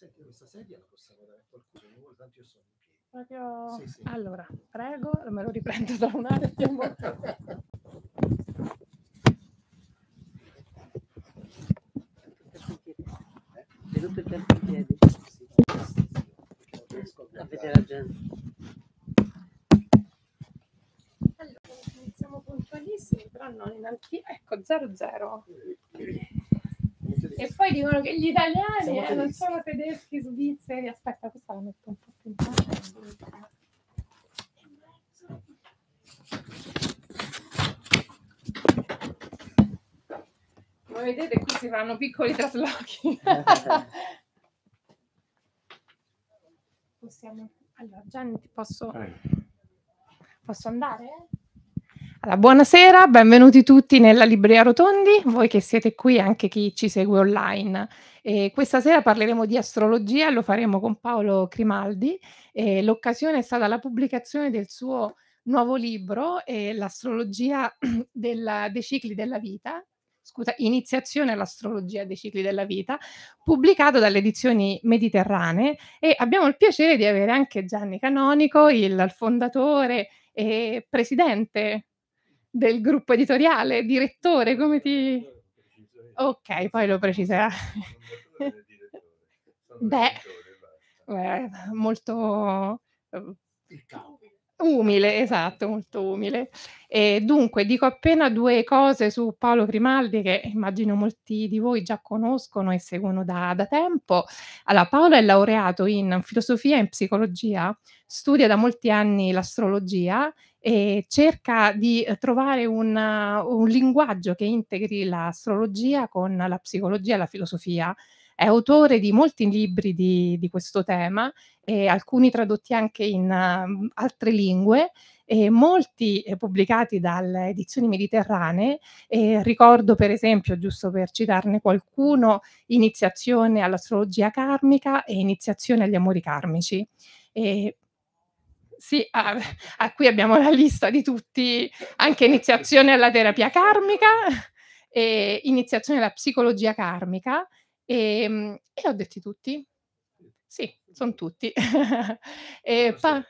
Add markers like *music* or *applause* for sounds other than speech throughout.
Senti, questa sedia la possiamo dare a qualcuno, ogni volta io sono in piedi. Proprio... Sì, sì. Allora, prego, me lo riprendo da un attimo. Vedo per tempo in piedi. A vedere la gente. Allora, iniziamo puntualissimi, però non in anticipo. Ecco, 00. E poi dicono che gli italiani eh, non sono tedeschi, svizzeri. Aspetta, questa la metto un po' più in basso. Come vedete qui si fanno piccoli traslochi. *laughs* Possiamo... Allora, Gianni, ti posso... Posso andare? Allora, buonasera, benvenuti tutti nella Libreria Rotondi, voi che siete qui e anche chi ci segue online. E questa sera parleremo di astrologia, lo faremo con Paolo Crimaldi. E l'occasione è stata la pubblicazione del suo nuovo libro, eh, L'astrologia *clears throat* della, dei cicli della vita, scusa, Iniziazione all'astrologia dei cicli della vita, pubblicato dalle edizioni Mediterranee e abbiamo il piacere di avere anche Gianni Canonico, il fondatore e presidente del gruppo editoriale, direttore, come ti... Ok, poi lo preciserà. *laughs* Beh, beh, molto eh, umile, esatto, molto umile. E dunque, dico appena due cose su Paolo Grimaldi che immagino molti di voi già conoscono e seguono da, da tempo. Allora, Paolo è laureato in filosofia e in psicologia, studia da molti anni l'astrologia e cerca di eh, trovare un, eh, un linguaggio che integri l'astrologia con la psicologia e la filosofia. È autore di molti libri di, di questo tema, e alcuni tradotti anche in uh, altre lingue, e molti eh, pubblicati dalle edizioni mediterranee. E ricordo per esempio, giusto per citarne qualcuno, Iniziazione all'astrologia karmica e Iniziazione agli amori karmici. E sì, a, a cui abbiamo la lista di tutti, anche iniziazione alla terapia karmica, e iniziazione alla psicologia karmica e, ehm, e ho detto tutti. Sì, *laughs* sono tutti. pa-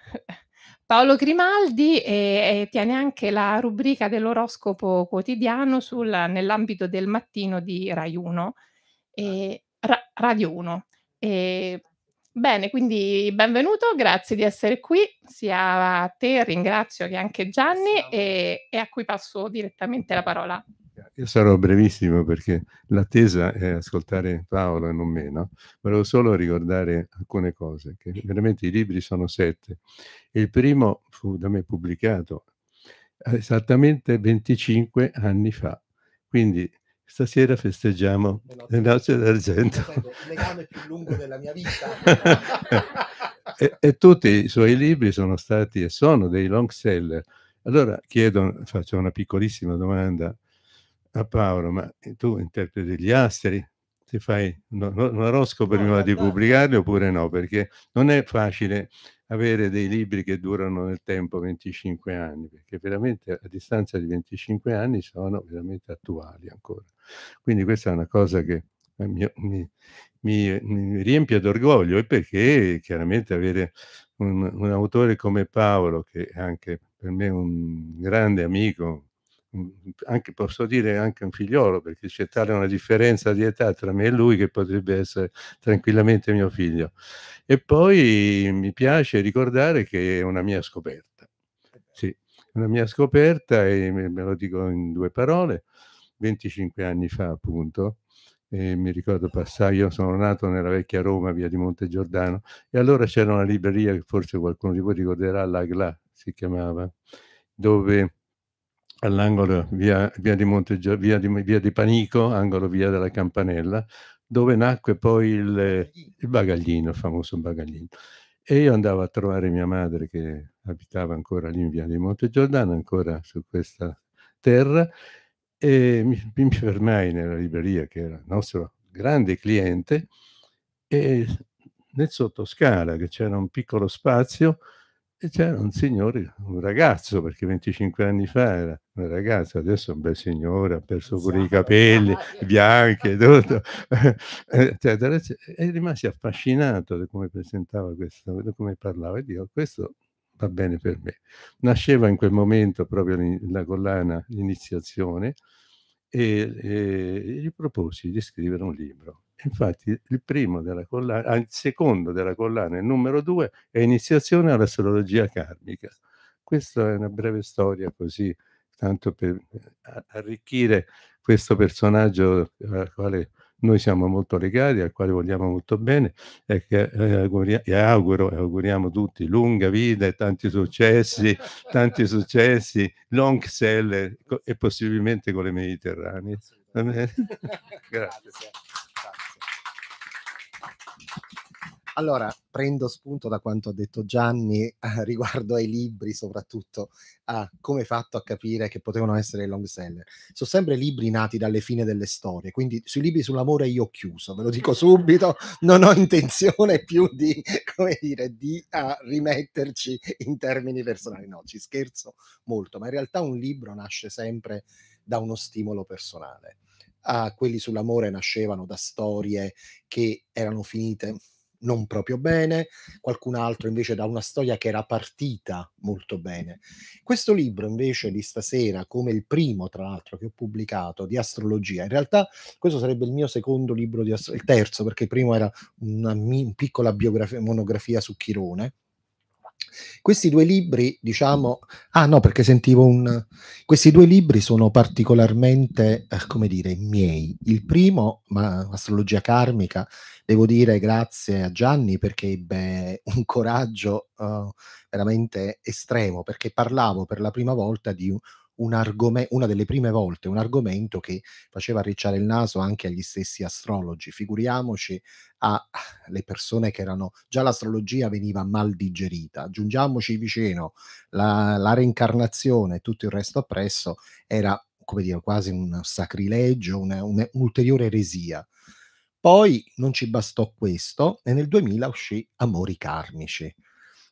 Paolo Grimaldi e, e tiene anche la rubrica dell'oroscopo quotidiano sul, nell'ambito del mattino di Rai 1, e, ah. ra- Radio 1. E Bene, quindi benvenuto, grazie di essere qui, sia a te ringrazio che anche Gianni e, e a cui passo direttamente la parola. Io sarò brevissimo perché l'attesa è ascoltare Paolo e non me, no? Volevo solo ricordare alcune cose, che veramente i libri sono sette. Il primo fu da me pubblicato esattamente 25 anni fa, quindi Stasera festeggiamo le nozze d'argento. Il legame più lungo della mia vita. *laughs* e, e, tutti i suoi libri sono stati e sono dei long seller. Allora chiedo, faccio una piccolissima domanda a Paolo, ma tu interpreti gli asteri? Ti fai un oroscopo prima di pubblicarli oppure no? Perché non è facile avere dei libri che durano nel tempo 25 anni, perché veramente a distanza di 25 anni sono veramente attuali ancora. Quindi questa è una cosa che eh, mi, mi, mi, mi riempie d'orgoglio e perché chiaramente avere un, un, autore come Paolo, che è anche per me un grande amico, Mhmm, anche, posso dire anche un figliolo, perché c'è tale una differenza di età tra me e lui che potrebbe essere tranquillamente mio figlio. E poi mi piace ricordare che è una mia scoperta. Eh sì, una mia scoperta e me lo dico in due parole, 25 anni fa appunto, e mi ricordo passare, io sono nato nella vecchia Roma, via di Monte Giordano, e allora c'era una libreria che forse qualcuno di voi ricorderà, l'Agla si chiamava, dove all'angolo via, via, di, via, di, via di Panico, angolo via della Campanella, dove nacque poi il, il bagaglino, il famoso bagaglino. E io andavo a trovare mia madre che abitava ancora lì in via di Monte Giordano, ancora su questa terra, e mi, mi fermai nella libreria che era il nostro grande cliente e nel sottoscala, che c'era un piccolo spazio, e c'era un signore, un ragazzo, perché 25 anni fa era un ragazzo, adesso è un bel signore, ha perso pure i esatto, capelli *laughs* bianchi, tutto, *laughs* eccetera, eccetera. E rimasi affascinato da come presentava questo, da come parlava. E dico, questo va bene per me. Nasceva in quel momento proprio la collana L'iniziazione e, e gli proposi di scrivere un libro Infatti il primo della collana, ah, il secondo della collana, il numero due, è Iniziazione all'astrologia karmica. Questa è una breve storia così, tanto per eh, arricchire questo personaggio al quale noi siamo molto legati, al quale vogliamo molto bene e che eh, auguria, auguro e auguriamo tutti lunga vita e tanti successi, *laughs* tanti successi, long seller e possibilmente con le Mediterranee. *laughs* Grazie. Allora, prendo spunto da quanto ha detto Gianni eh, riguardo ai libri, soprattutto a come fatto a capire che potevano essere long seller. Sono sempre libri nati dalle fine delle storie, quindi sui libri sull'amore io ho chiuso, ve lo dico subito, non ho intenzione più di, come dire, di uh, rimetterci in termini personali, no, ci scherzo molto, ma in realtà un libro nasce sempre da uno stimolo personale. Uh, quelli sull'amore nascevano da storie che erano finite non proprio bene, qualcun altro invece da una storia che era partita molto bene. Questo libro invece di stasera, come il primo tra l'altro che ho pubblicato di astrologia, in realtà questo sarebbe il mio secondo libro di astrologia, il terzo perché il primo era una mi- piccola monografia su Chirone, questi due libri, diciamo, ah no, perché sentivo un... Questi due libri sono particolarmente, eh, come dire, miei. Il primo, ma, Astrologia Karmica, devo dire grazie a Gianni perché ebbe *laughs* un coraggio uh, veramente estremo, perché parlavo per la prima volta di un, un argomento, una delle prime volte, un argomento che faceva arricciare il naso anche agli stessi astrologi. Figuriamoci alle *laughs* persone che erano già l'astrologia veniva mal digerita. Giungiamoci vicino, la, la reincarnazione e tutto il resto appresso era come dire, quasi un sacrilegio, una, un, un'ulteriore eresia. Poi non ci bastò questo e nel 2000 uscì Amori Carnici,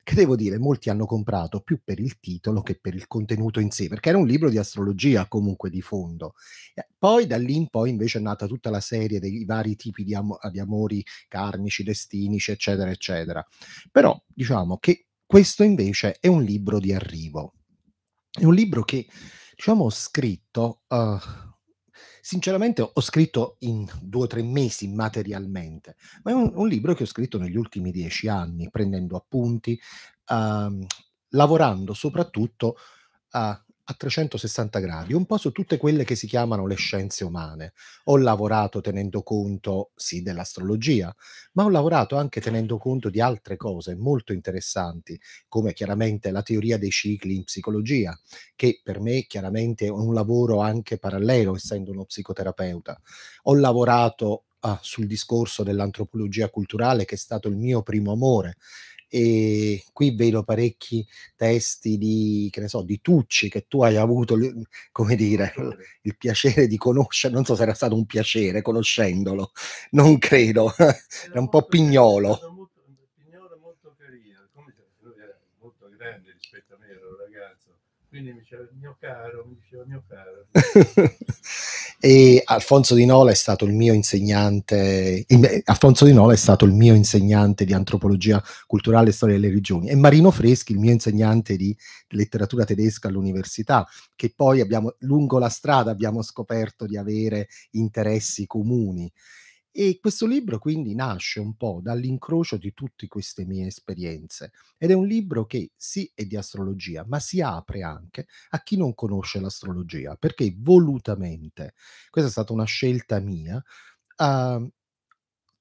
che devo dire molti hanno comprato più per il titolo che per il contenuto in sé, perché era un libro di astrologia comunque di fondo. Poi da lì in poi invece è nata tutta la serie dei vari tipi di, am- di amori karmici, destinici, eccetera, eccetera. Però diciamo che questo invece è un libro di arrivo, è un libro che, diciamo, ho scritto... Uh, Sinceramente ho scritto in due o tre mesi materialmente, ma è un, un libro che ho scritto negli ultimi dieci anni, prendendo appunti, ehm, lavorando soprattutto a a 360 gradi, un po' su tutte quelle che si chiamano le scienze umane. Ho lavorato tenendo conto, sì, dell'astrologia, ma ho lavorato anche tenendo conto di altre cose molto interessanti, come chiaramente la teoria dei cicli in psicologia, che per me chiaramente è un lavoro anche parallelo, essendo uno psicoterapeuta. Ho lavorato ah, sul discorso dell'antropologia culturale, che è stato il mio primo amore e qui vedo parecchi testi di, che ne so, di Tucci che tu hai avuto, mhmm, come dire, il piacere di conoscere, non so se era stato un piacere conoscendolo, non credo, *laughs* era, un po' pignolo. Molto, pignolo molto carino, come lui era molto grande rispetto a me, era un ragazzo, quindi mi diceva mio caro, mi diceva mio caro. *laughs* e Alfonso Di Nola è stato il mio insegnante, in, Alfonso Di Nola è stato il mio insegnante di antropologia culturale e storia delle religioni e Marino Freschi il mio insegnante di letteratura tedesca all'università, che poi abbiamo, lungo la strada abbiamo scoperto di avere interessi comuni. E questo libro quindi nasce un po' dall'incrocio di tutte queste mie esperienze ed è un libro che sì è di astrologia, ma si apre anche a chi non conosce l'astrologia, perché volutamente, questa è stata una scelta mia, uh,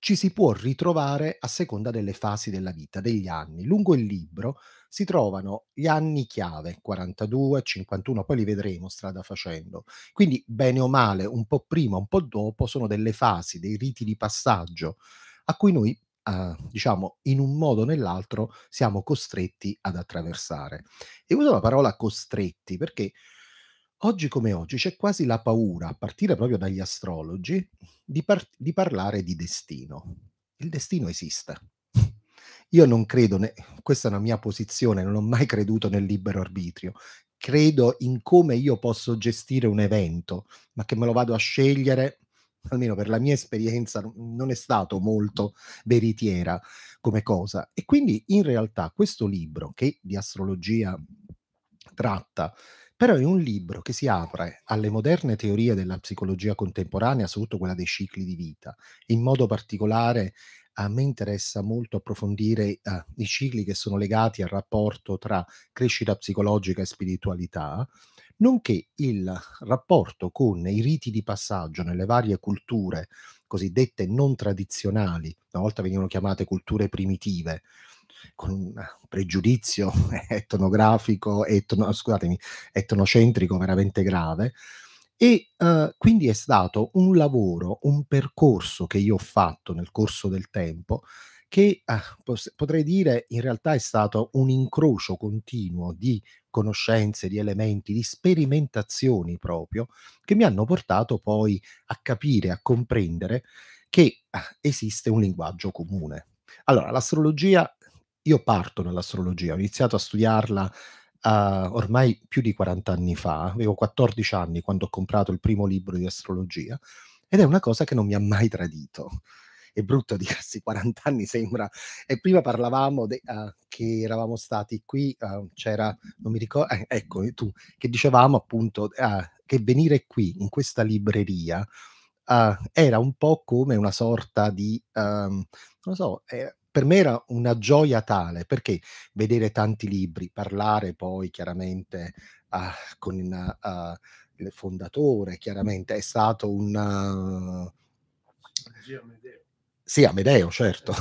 ci si può ritrovare a seconda delle fasi della vita, degli anni. Lungo il libro si trovano gli anni chiave, 42, 51, poi li vedremo strada facendo. Quindi bene o male, un po' prima, un po' dopo, sono delle fasi, dei riti di passaggio a cui noi, eh, diciamo, in un modo o nell'altro siamo costretti ad attraversare. E uso la parola costretti perché Oggi come oggi c'è quasi la paura, a partire proprio dagli astrologi, di, par- di parlare di destino. Il destino esiste. Io non credo, ne- questa è una mia posizione, non ho mai creduto nel libero arbitrio. Credo in come io posso gestire un evento, ma che me lo vado a scegliere almeno per la mia esperienza, non è stato molto veritiera come cosa. E quindi in realtà questo libro che di astrologia tratta però è un libro che si apre alle moderne teorie della psicologia contemporanea, soprattutto quella dei cicli di vita. In modo particolare a me interessa molto approfondire uh, i cicli che sono legati al rapporto tra crescita psicologica e spiritualità, nonché il rapporto con i riti di passaggio nelle varie culture cosiddette non tradizionali, una volta venivano chiamate culture primitive, con un pregiudizio *laughs* etnografico, etno, scusatemi, etnocentrico veramente grave. E eh, quindi è stato un lavoro, un percorso che io ho fatto nel corso del tempo, che eh, potrei dire in realtà è stato un incrocio continuo di conoscenze, di elementi, di sperimentazioni proprio, che mi hanno portato poi a capire, a comprendere che eh, esiste un linguaggio comune. Allora, l'astrologia io parto dall'astrologia, ho iniziato a studiarla Uh, ormai più di 40 anni fa, avevo 14 anni quando ho comprato il primo libro di astrologia, ed è una cosa che non mi ha mai tradito. È brutto *laughs* dirsi 40 anni sembra. E prima parlavamo de, uh, che eravamo stati qui, uh, c'era, non mi ricordo, eh, ecco tu, che dicevamo appunto che venire qui in questa libreria era un po' come una sorta di, um, non so, eh, per me era una gioia tale perché vedere tanti libri, parlare poi chiaramente uh, con il uh, fondatore, chiaramente è stato un... sì, Amedeo, certo,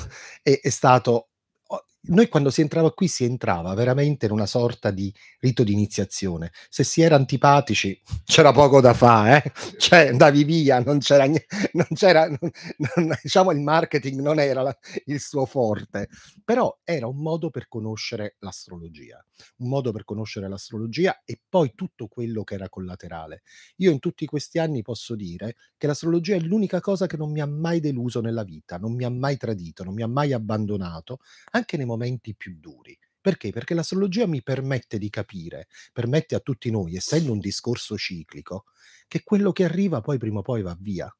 è, è stato oh, noi quando si entrava qui si entrava veramente in una sorta di rito di iniziazione. Se si era antipatici *laughs* c'era poco da fare, eh? cioè andavi via, non c'era, non c'era *laughs* non, non, diciamo il marketing non era la, il suo forte, però era un modo per conoscere l'astrologia, un modo per conoscere l'astrologia e poi tutto quello che era collaterale. Io in tutti questi anni posso dire che l'astrologia è l'unica cosa che non mi ha mai deluso nella vita, non mi ha mai tradito, non mi ha mai abbandonato, anche nei momenti momenti più duri. Perché? Perché l'astrologia mi permette di capire, permette a tutti noi, essendo un discorso ciclico, che quello che arriva poi prima o poi va via,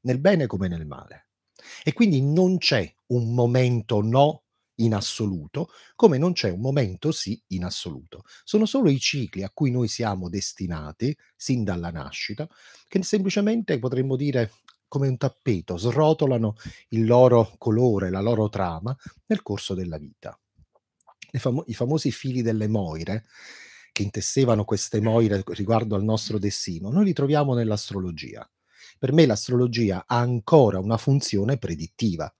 nel bene come nel male. E quindi non c'è un momento no in assoluto, come non c'è un momento sì in assoluto. Sono solo i cicli a cui noi siamo destinati sin dalla nascita, che semplicemente potremmo dire come un tappeto, srotolano il loro colore, la loro trama nel corso della vita. Famo- I famosi fili delle moire, che intessevano queste moire riguardo al nostro destino, noi li troviamo nell'astrologia. Per me l'astrologia ha ancora una funzione predittiva.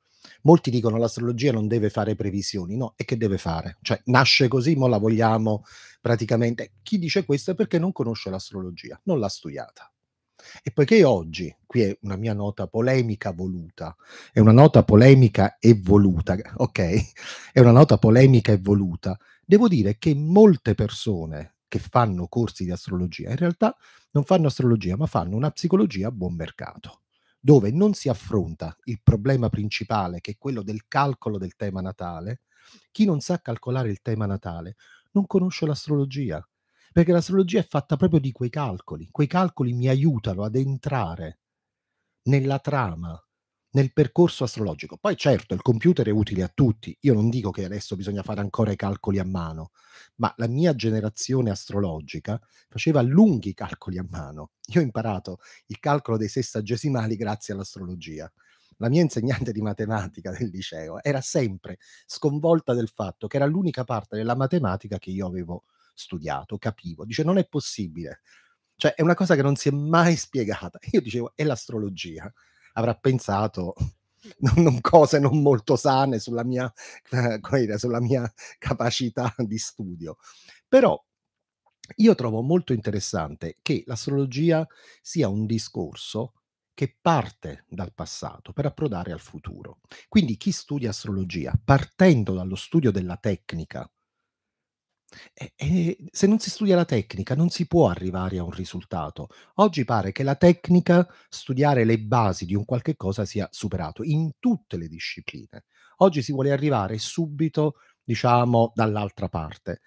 Molti dicono che l'astrologia non deve fare previsioni, no, e che deve fare? Cioè nasce così, ma la vogliamo praticamente. Chi dice questo è perché non conosce l'astrologia, non l'ha studiata. E poiché oggi, qui è una mia nota polemica voluta, è una nota polemica e voluta, *laughs* ok? È una nota polemica e voluta, devo dire che molte persone che fanno corsi di astrologia in realtà non fanno astrologia, ma fanno una psicologia a buon mercato dove non si affronta il problema principale, che è quello del calcolo del tema natale. Chi non sa calcolare il tema natale non conosce l'astrologia, perché l'astrologia è fatta proprio di quei calcoli. Quei calcoli mi aiutano ad entrare nella trama, nel percorso astrologico. Poi certo, il computer è utile a tutti. Io non dico che adesso bisogna fare ancora i calcoli a mano, ma la mia generazione astrologica faceva lunghi calcoli a mano. Io ho imparato il calcolo dei sessagesimali grazie all'astrologia. La mia insegnante di matematica del liceo era sempre sconvolta del fatto che era l'unica parte della matematica che io avevo studiato, capivo. Dice, non è possibile. Cioè, è una cosa che non si è mai spiegata. *laughs* Io dicevo, è l'astrologia. Avrà pensato *laughs* non, non cose non molto sane sulla mia, eh, sulla mia capacità di studio. Però io trovo molto interessante che l'astrologia sia un discorso che parte dal passato per approdare al futuro. Quindi chi studia astrologia, partendo dallo studio della tecnica e, e, se non si studia la tecnica non si può arrivare a un risultato. Oggi pare che la tecnica, studiare le basi di un qualche cosa sia superato in tutte le discipline. Oggi si vuole arrivare subito, diciamo, dall'altra parte.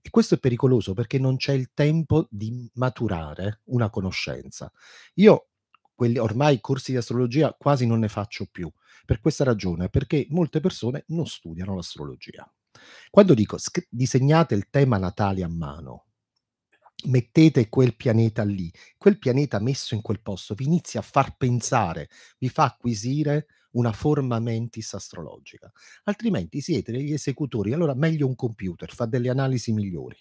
E questo è pericoloso perché non c'è il tempo di maturare una conoscenza. Io quelli, ormai corsi di astrologia quasi non ne faccio più, per questa ragione, perché molte persone non studiano l'astrologia. Quando dico disegnate il tema natale a mano, mettete quel pianeta lì, quel pianeta messo in quel posto vi inizia a far pensare, vi fa acquisire una forma mentis astrologica, altrimenti siete degli esecutori, allora meglio un computer, fa delle analisi migliori.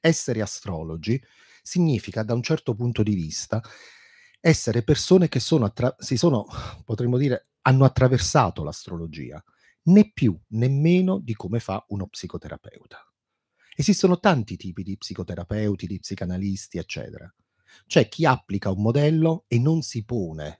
Essere astrologi significa da un certo punto di vista essere persone che sono, attra- si sono, potremmo dire, hanno attraversato l'astrologia, né più né meno di come fa uno psicoterapeuta. Esistono tanti tipi di psicoterapeuti, di psicanalisti, eccetera. C'è chi applica un modello e non si pone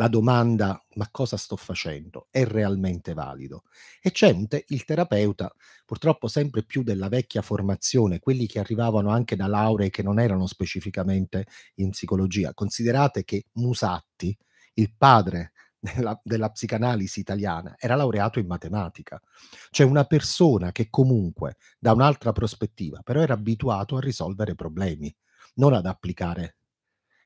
la domanda ma cosa sto facendo? È realmente valido? E c'è te- il terapeuta, purtroppo sempre più della vecchia formazione, quelli che arrivavano anche da lauree che non erano specificamente in psicologia. Considerate che Musatti, il padre della, della, psicanalisi italiana era laureato in matematica, cioè una persona che comunque da un'altra prospettiva però era abituato a risolvere problemi, non ad applicare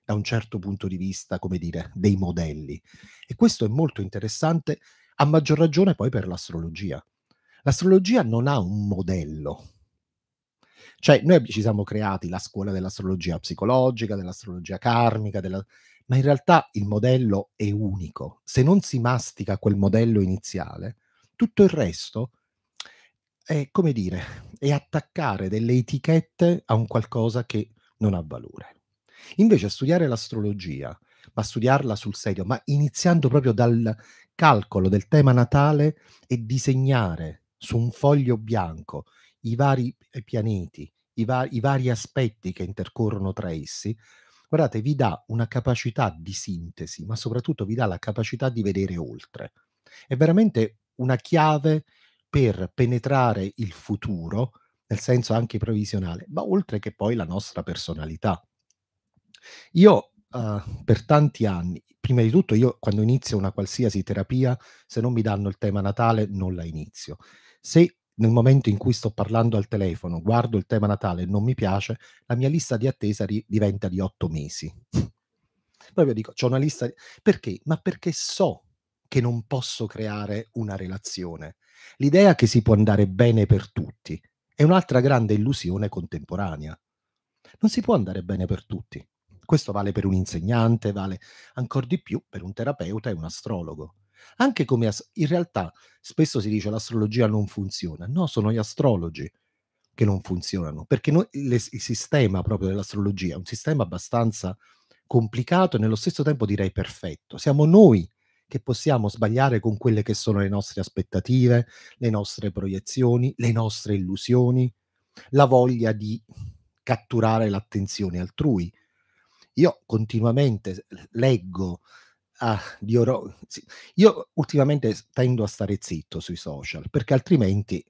da un certo punto di vista, come dire, dei modelli. E questo è molto interessante, a maggior ragione poi per l'astrologia. L'astrologia non ha un modello. Cioè, noi ci siamo creati la scuola dell'astrologia psicologica, dell'astrologia karmica, della, ma in realtà il modello è unico. Se non si mastica quel modello iniziale, tutto il resto è, come dire, è attaccare delle etichette a un qualcosa che non ha valore. Invece studiare l'astrologia, ma studiarla sul serio, ma iniziando proprio dal calcolo del tema natale e disegnare su un foglio bianco i vari eh, pianeti, i, va- i vari aspetti che intercorrono tra essi, guardate, vi dà una capacità di sintesi, ma soprattutto vi dà la capacità di vedere oltre. È veramente una chiave per penetrare il futuro, nel senso anche previsionale, ma oltre che poi la nostra personalità. Io Uh, per tanti anni. Prima di tutto, io quando inizio una qualsiasi terapia, se non mi danno il tema Natale, non la inizio. Se nel momento in cui sto parlando al telefono, guardo il tema Natale e non mi piace, la mia lista di attesa ri- diventa di otto mesi. *laughs* Proprio dico, c'ho una lista... Di... Perché? Ma perché so che non posso creare una relazione. L'idea che si può andare bene per tutti è un'altra grande illusione contemporanea. Non si può andare bene per tutti. Questo vale per un insegnante, vale ancora di più per un terapeuta e un astrologo. Anche come as- in realtà spesso si dice l'astrologia non funziona. No, sono gli astrologi che non funzionano, perché noi, le, il sistema proprio dell'astrologia è un sistema abbastanza complicato e nello stesso tempo direi perfetto. Siamo noi che possiamo sbagliare con quelle che sono le nostre aspettative, le nostre proiezioni, le nostre illusioni, la voglia di catturare l'attenzione altrui. Io continuamente leggo a, di oro... Io ultimamente tendo a stare zitto sui social perché altrimenti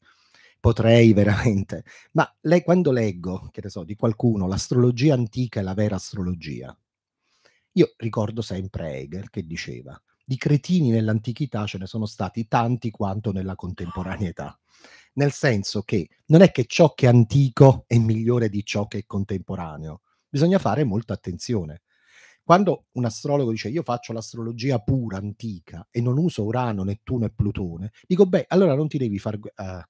potrei veramente. Ma lei, quando leggo, che ne so, di qualcuno, l'astrologia antica è la vera astrologia, io ricordo sempre Hegel che diceva, di cretini nell'antichità ce ne sono stati tanti quanto nella contemporaneità. Nel senso che non è che ciò che è antico è migliore di ciò che è contemporaneo, bisogna fare molta attenzione. Quando un astrologo dice io faccio l'astrologia pura, antica, e non uso Urano, Nettuno e Plutone, dico beh, allora non ti devi far eh,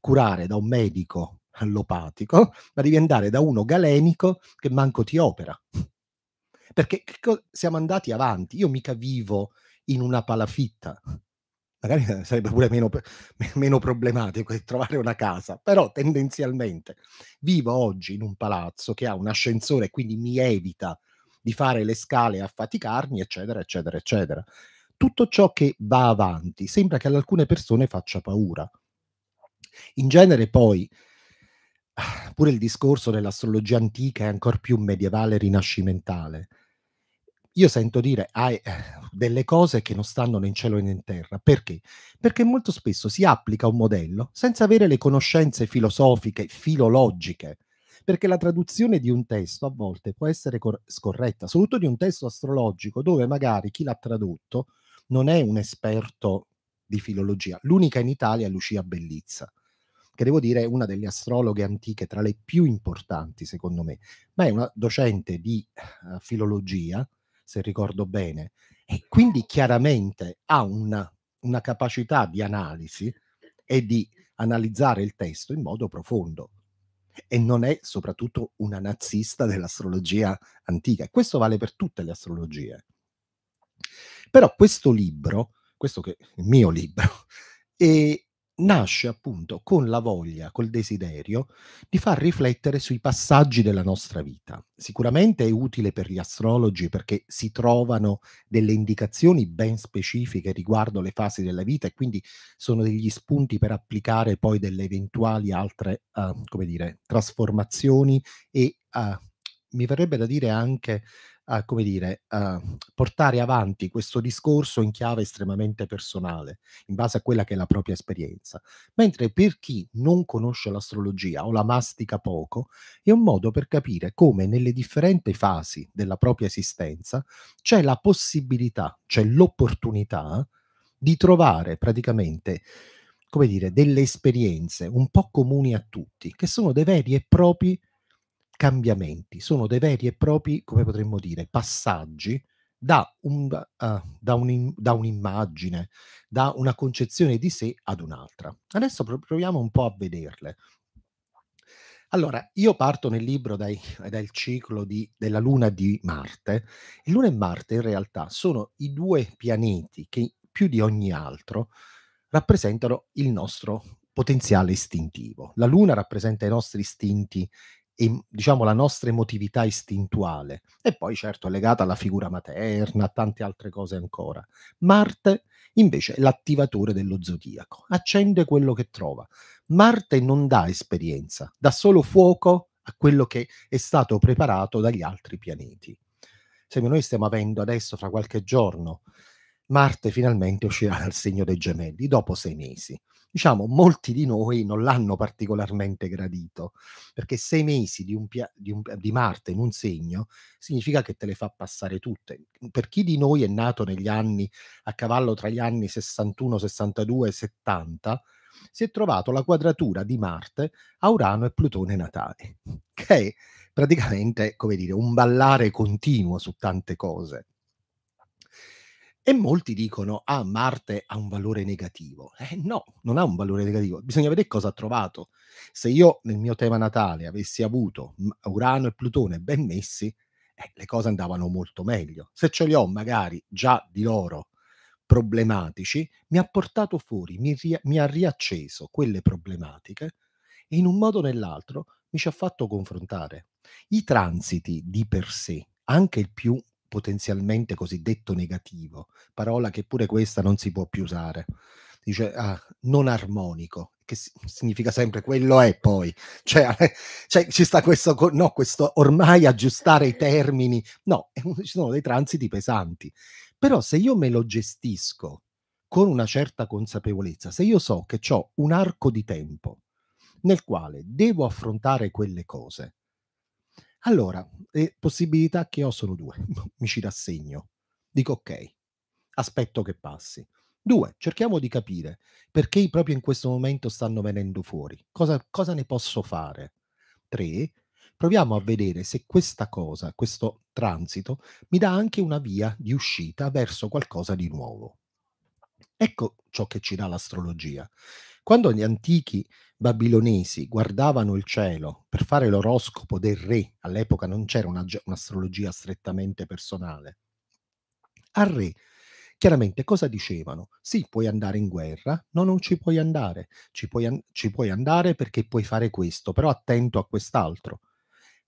curare da un medico allopatico, ma devi andare da uno galenico che manco ti opera. Perché siamo andati avanti, io mica vivo in una palafitta, magari eh, sarebbe pure meno, meno problematico trovare una casa, però tendenzialmente vivo oggi in un palazzo che ha un ascensore e quindi mi evita di fare le scale e affaticarmi, eccetera, eccetera, eccetera. Tutto ciò che va avanti sembra che ad alcune persone faccia paura. In genere poi ah, pure il discorso dell'astrologia antica è ancora più medievale e rinascimentale. Io sento dire ah, delle cose che non stanno né in cielo né in terra. Perché? Perché molto spesso si applica un modello senza avere le conoscenze filosofiche, filologiche perché la traduzione di un testo a volte può essere cor- scorretta, soprattutto di un testo astrologico dove magari chi l'ha tradotto non è un esperto di filologia. L'unica in Italia è Lucia Bellizza, che devo dire è una delle astrologhe antiche tra le più importanti secondo me, ma è una docente di uh, filologia, se ricordo bene, e quindi chiaramente ha una, una capacità di analisi e di analizzare il testo in modo profondo e non è soprattutto una nazista dell'astrologia antica. E questo vale per tutte le astrologie. Però questo libro, questo che è il mio libro, *laughs* è, nasce appunto con la voglia, col desiderio di far riflettere sui passaggi della nostra vita. Sicuramente è utile per gli astrologi perché si trovano delle indicazioni ben specifiche riguardo le fasi della vita e quindi sono degli spunti per applicare poi delle eventuali altre, uh, come dire, trasformazioni e uh, mi verrebbe da dire anche a, come dire, a portare avanti questo discorso in chiave estremamente personale, in base a quella che è la propria esperienza. Mentre per chi non conosce l'astrologia o la mastica poco, è un modo per capire come nelle differenti fasi della propria esistenza c'è la possibilità, c'è l'opportunità di trovare praticamente come dire, delle esperienze un po' comuni a tutti, che sono dei veri e propri cambiamenti, sono dei veri e propri, come potremmo dire, passaggi da, un, uh, da, un, da, un'immagine, da una concezione di sé ad un'altra. Adesso proviamo un po' a vederle. Allora, io parto nel libro dai, dal ciclo di, della Luna di Marte. E Luna e Marte in realtà sono i due pianeti che più di ogni altro rappresentano il nostro potenziale istintivo. La Luna rappresenta i nostri istinti diciamo, la nostra emotività istintuale e poi certo è legata alla figura materna, a tante altre cose ancora. Marte invece è l'attivatore dello zodiaco, accende quello che trova. Marte non dà esperienza, dà solo fuoco a quello che è stato preparato dagli altri pianeti. Se noi stiamo avendo adesso, fra qualche giorno, Marte finalmente uscirà dal segno dei gemelli dopo sei mesi diciamo, molti di noi non l'hanno particolarmente gradito, perché sei mesi di, pia- di, un- di, Marte in un segno significa che te le fa passare tutte. Per chi di noi è nato negli anni, a cavallo tra gli anni 61, 62 70, si è trovato la quadratura di Marte a Urano e Plutone natale, *laughs* che è praticamente, come dire, un ballare continuo su tante cose. E molti dicono, ah, Marte ha un valore negativo. Eh, no, non ha un valore negativo. Bisogna vedere cosa ha trovato. Se io nel mio tema natale avessi avuto Urano e Plutone ben messi, eh, le cose andavano molto meglio. Se ce li ho magari già di loro problematici, mi ha portato fuori, mi, ri- mi ha riacceso quelle problematiche e in un modo o nell'altro mi ci ha fatto confrontare. I transiti di per sé, anche il più potenzialmente cosiddetto negativo, parola che pure questa non si può più usare. Dice ah, non armonico, che significa sempre quello è poi. Cioè, *laughs* cioè ci sta questo, no, questo ormai aggiustare i termini. No, ci sono dei transiti pesanti. Però se io me lo gestisco con una certa consapevolezza, se io so che ho un arco di tempo nel quale devo affrontare quelle cose, allora, le eh, possibilità che ho sono due. *laughs* Mi ci rassegno. Dico ok, aspetto che passi. Due, cerchiamo di capire perché proprio in questo momento stanno venendo fuori. Cosa, cosa ne posso fare? Tre, proviamo a vedere se questa cosa, questo transito, mi dà anche una via di uscita verso qualcosa di nuovo. Ecco ciò che ci dà l'astrologia. Quando gli antichi babilonesi guardavano il cielo per fare l'oroscopo del re, all'epoca non c'era una, un'astrologia strettamente personale, al re chiaramente cosa dicevano? Sì, puoi andare in guerra, no, non ci puoi andare, ci puoi, an- ci puoi, andare perché puoi fare questo, però attento a quest'altro.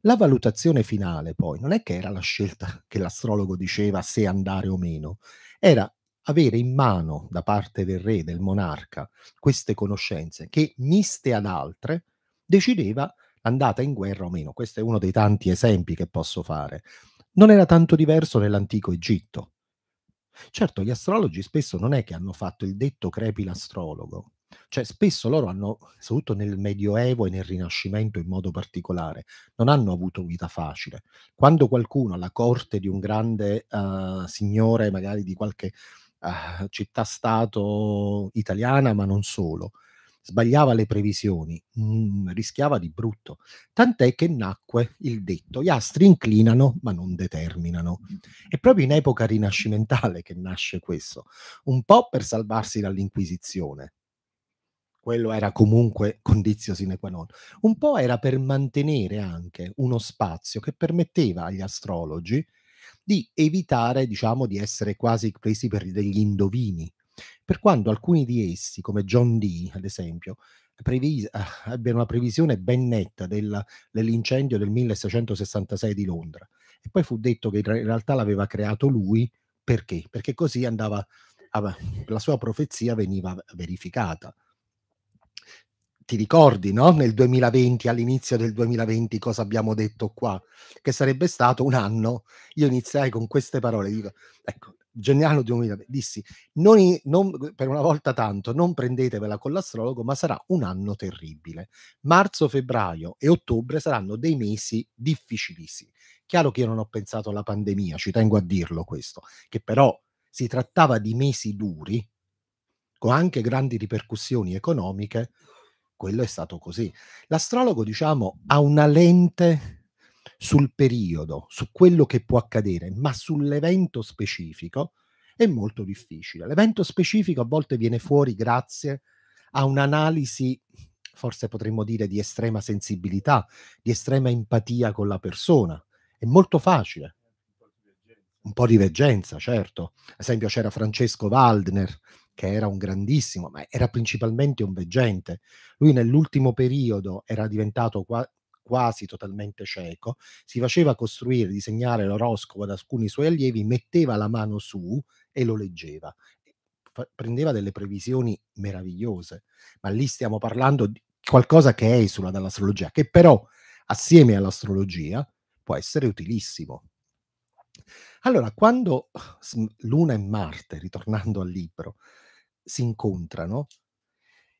La valutazione finale poi non è che era la scelta che l'astrologo diceva se andare o meno, era avere in mano da parte del re, del monarca, queste conoscenze che miste ad altre decideva andata in guerra o meno. Questo è uno dei tanti esempi che posso fare. Non era tanto diverso nell'antico Egitto. Certo, gli astrologi spesso non è che hanno fatto il detto crepi l'astrologo, cioè spesso loro hanno, soprattutto nel Medioevo e nel Rinascimento in modo particolare, non hanno avuto vita facile. Quando qualcuno alla corte di un grande uh, signore, magari di qualche Ah, città-stato italiana, ma non solo. Sbagliava le previsioni, mm, rischiava di brutto. Tant'è che nacque il detto: gli astri inclinano ma non determinano. È proprio in epoca rinascimentale che nasce questo, un po' per salvarsi dall'Inquisizione, quello era comunque condizio sine qua non, un po' era per mantenere anche uno spazio che permetteva agli astrologi di evitare, diciamo, di essere quasi presi per degli indovini. Per quanto alcuni di essi, come John Dee, ad esempio, previs- eh, abbiano una previsione ben netta del, dell'incendio del 1666 di Londra. E poi fu detto che in realtà l'aveva creato lui perché? Perché così andava, la sua profezia veniva verificata ti ricordi, no? Nel 2020, all'inizio del 2020, cosa abbiamo detto qua? Che sarebbe stato un anno. Io iniziai con queste parole, dico, ecco, geniale 2020, dissi, non, non, per una volta tanto, non prendetevela con l'astrologo, ma sarà un anno terribile. Marzo, febbraio e ottobre saranno dei mesi difficilissimi. Chiaro che io non ho pensato alla pandemia, ci tengo a dirlo questo, che però si trattava di mesi duri, con anche grandi ripercussioni economiche, quello è stato così. L'astrologo, diciamo, ha una lente sul periodo, su quello che può accadere, ma sull'evento specifico è molto difficile. L'evento specifico a volte viene fuori grazie a un'analisi, forse potremmo dire, di estrema sensibilità, di estrema empatia con la persona. È molto facile. Un po' di veggenza, certo. Ad esempio c'era Francesco Waldner che era un grandissimo, ma era principalmente un veggente. Lui nell'ultimo periodo era diventato qua, quasi totalmente cieco, si faceva costruire, disegnare l'oroscopo ad alcuni suoi allievi, metteva la mano su e lo leggeva. Prendeva delle previsioni meravigliose, ma lì stiamo parlando di qualcosa che esula dall'astrologia, che però assieme all'astrologia può essere utilissimo. Allora, quando Luna e Marte, ritornando al libro, si incontrano,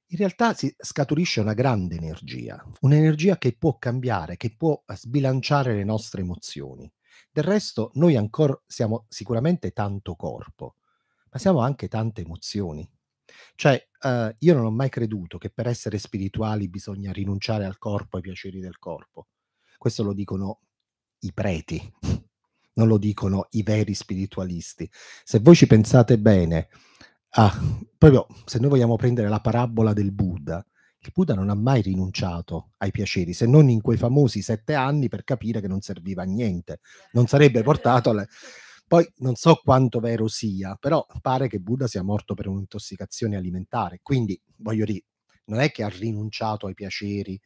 in realtà si scaturisce una grande energia, un'energia che può cambiare, che può eh, sbilanciare le nostre emozioni. Del resto noi ancora siamo sicuramente tanto corpo, ma siamo anche tante emozioni. Cioè, eh, io non ho mai creduto che per essere spirituali bisogna rinunciare al corpo, e ai piaceri del corpo. Questo lo dicono i preti, *laughs* non lo dicono i veri spiritualisti. Se voi ci pensate bene, Ah, proprio boh, se noi vogliamo prendere la parabola del Buddha, il Buddha non ha mai rinunciato ai piaceri, se non in quei famosi sette anni per capire che non serviva a niente, non sarebbe portato alle... Poi non so quanto vero sia, però pare che Buddha sia morto per un'intossicazione alimentare, quindi voglio dire, non è che ha rinunciato ai piaceri.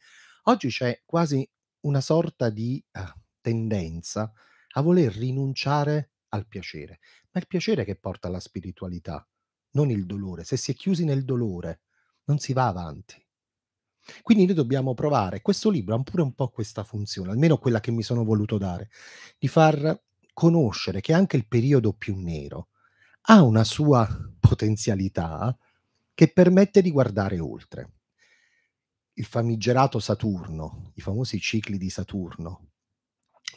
Oggi c'è quasi una sorta di eh, tendenza a voler rinunciare al piacere, ma il piacere che porta alla spiritualità, non il dolore. Se si è chiusi nel dolore, non si va avanti. Quindi noi dobbiamo provare, questo libro ha pure un po' questa funzione, almeno quella che mi sono voluto dare, di far conoscere che anche il periodo più nero ha una sua potenzialità che permette di guardare oltre. Il famigerato Saturno, i famosi cicli di Saturno,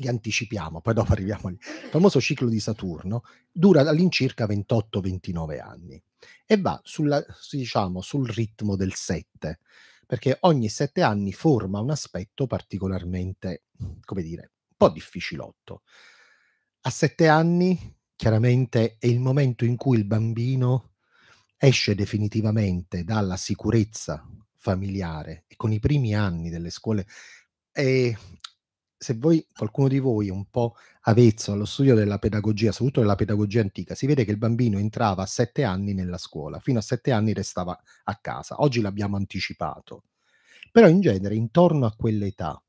li anticipiamo, poi dopo *laughs* arriviamo al famoso ciclo di Saturno, dura all'incirca 28-29 anni e va sulla, diciamo, sul ritmo del 7, perché ogni 7 anni forma un aspetto particolarmente, come dire, un po' difficilotto. A 7 anni chiaramente è il momento in cui il bambino esce definitivamente dalla sicurezza familiare e con i primi anni delle scuole è, se voi, qualcuno di voi è un po' avezzo allo studio della pedagogia, soprattutto della pedagogia antica, si vede che il bambino entrava a sette anni nella scuola, fino a sette anni restava a casa. Oggi l'abbiamo anticipato. Però in genere intorno a quell'età